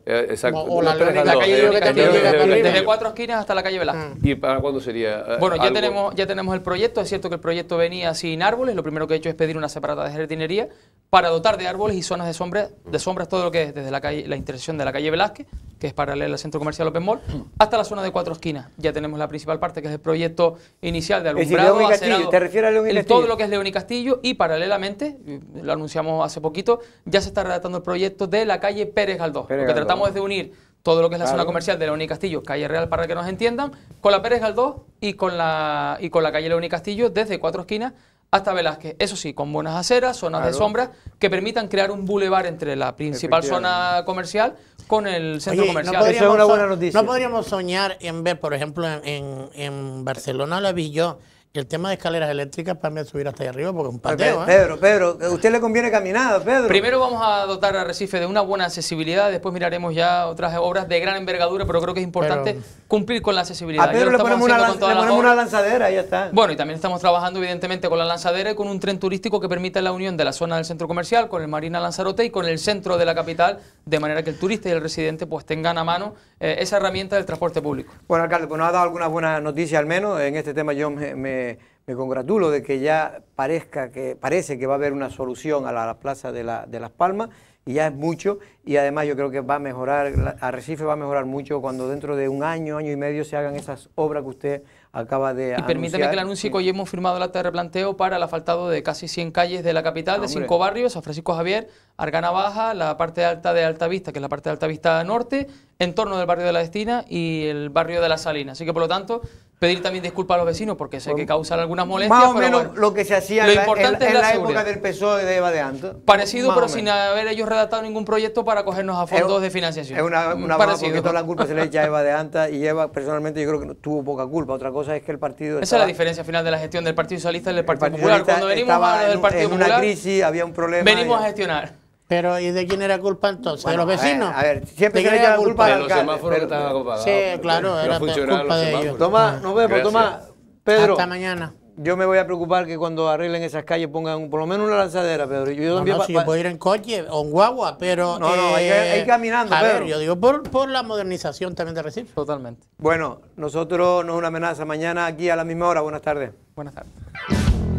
eh, la, calle, desde, cuatro esquinas hasta la calle Velázquez. ¿Y para cuándo sería? Bueno, ya tenemos... Ya tenemos el proyecto, es cierto que el proyecto venía sin árboles, lo primero que he hecho es pedir una separata de jardinería para dotar de árboles y zonas de sombras, de sombras todo lo que es desde la, calle, la intersección de la calle Velázquez, que es paralela al centro comercial Open Mall, hasta la zona de cuatro esquinas. Ya tenemos la principal parte, que es el proyecto inicial de alumbrado, decir, ¿te refieres a León y Castillo? todo lo que es León y Castillo y paralelamente, lo anunciamos hace poquito, ya se está redactando el proyecto de la calle Pérez Galdós, Pérez lo que tratamos es de unir todo lo que es la zona comercial de León y Castillo, calle Real para que nos entiendan, con la Pérez Galdós y con la, y con la calle León y Castillo desde cuatro esquinas hasta Velázquez. Eso sí, con buenas aceras, zonas de sombra que permitan crear un bulevar entre la principal zona comercial con el centro comercial. No No podríamos soñar en ver, por ejemplo, en, en, en Barcelona la vi yo el tema de escaleras eléctricas para mí subir hasta ahí arriba porque un pateo. ¿eh? Pedro, Pedro, usted le conviene caminar, Pedro. Primero vamos a dotar a Recife de una buena accesibilidad, después miraremos ya otras obras de gran envergadura, pero creo que es importante cumplir con la accesibilidad. Ah, a Pedro le ponemos, una, lanzadera está. Bueno, y también estamos trabajando evidentemente con la lanzadera y con un tren turístico que permita la unión de la zona del centro comercial con el Marina Lanzarote y con el centro de la capital, de manera que el turista y el residente pues tengan a mano eh, esa herramienta del transporte público. Bueno, alcalde, pues nos ha dado alguna buena noticia al menos. En este tema yo me eh, me, congratulo de que ya parezca que, parece que va a haber una solución a la, Plaza de, de Las Palmas y ya es mucho y además yo creo que va a mejorar, Arrecife va a mejorar mucho cuando dentro de un año, año y medio se hagan esas obras que usted acaba de Y anunciar. permítame que le anuncie que hoy hemos firmado el acta de replanteo para el asfaltado de casi 100 calles de la capital, de cinco barrios, San Francisco Javier, Argana Baja, la parte alta de Alta Vista, que es la parte de Vista Norte, en torno del barrio de la Destina y el barrio de la Salina. Así que por lo tanto pedir también disculpas a los vecinos porque sé que causan algunas molestias. Más o menos lo que se hacía en, importante la, época del PSOE de Eva de Anto. Parecido, pero sin haber ellos redactado ningún proyecto para cogernos a fondos de financiación. Es una, una Parecido. porque toda la culpa se le echa a Eva de Anta y Eva personalmente yo creo que tuvo poca culpa. Otra cosa es que el partido... Esa es la diferencia final de la gestión del Partido Socialista y del Partido, Popular. Cuando venimos a hablar del Partido una crisis, había un problema... Venimos a gestionar. Pero, ¿y de quién era culpa entonces? ¿De los eh, vecinos? A ver, siempre se le echa la culpa al De los semáforos que estaban apagados. Sí, claro, era culpa de ellos. Toma, nos vemos, Toma, Pedro. Hasta mañana. Yo me voy a preocupar que cuando arreglen esas calles pongan por lo menos una lanzadera, Pedro. Yo, yo también no, puedo ir en coche o en guagua, pero... No, no, hay que, ir eh, caminando, a Ver, yo digo por, por la modernización también de Recife. Totalmente. Bueno, nosotros no es una amenaza. Mañana aquí a la misma hora. Buenas tardes. Buenas tardes.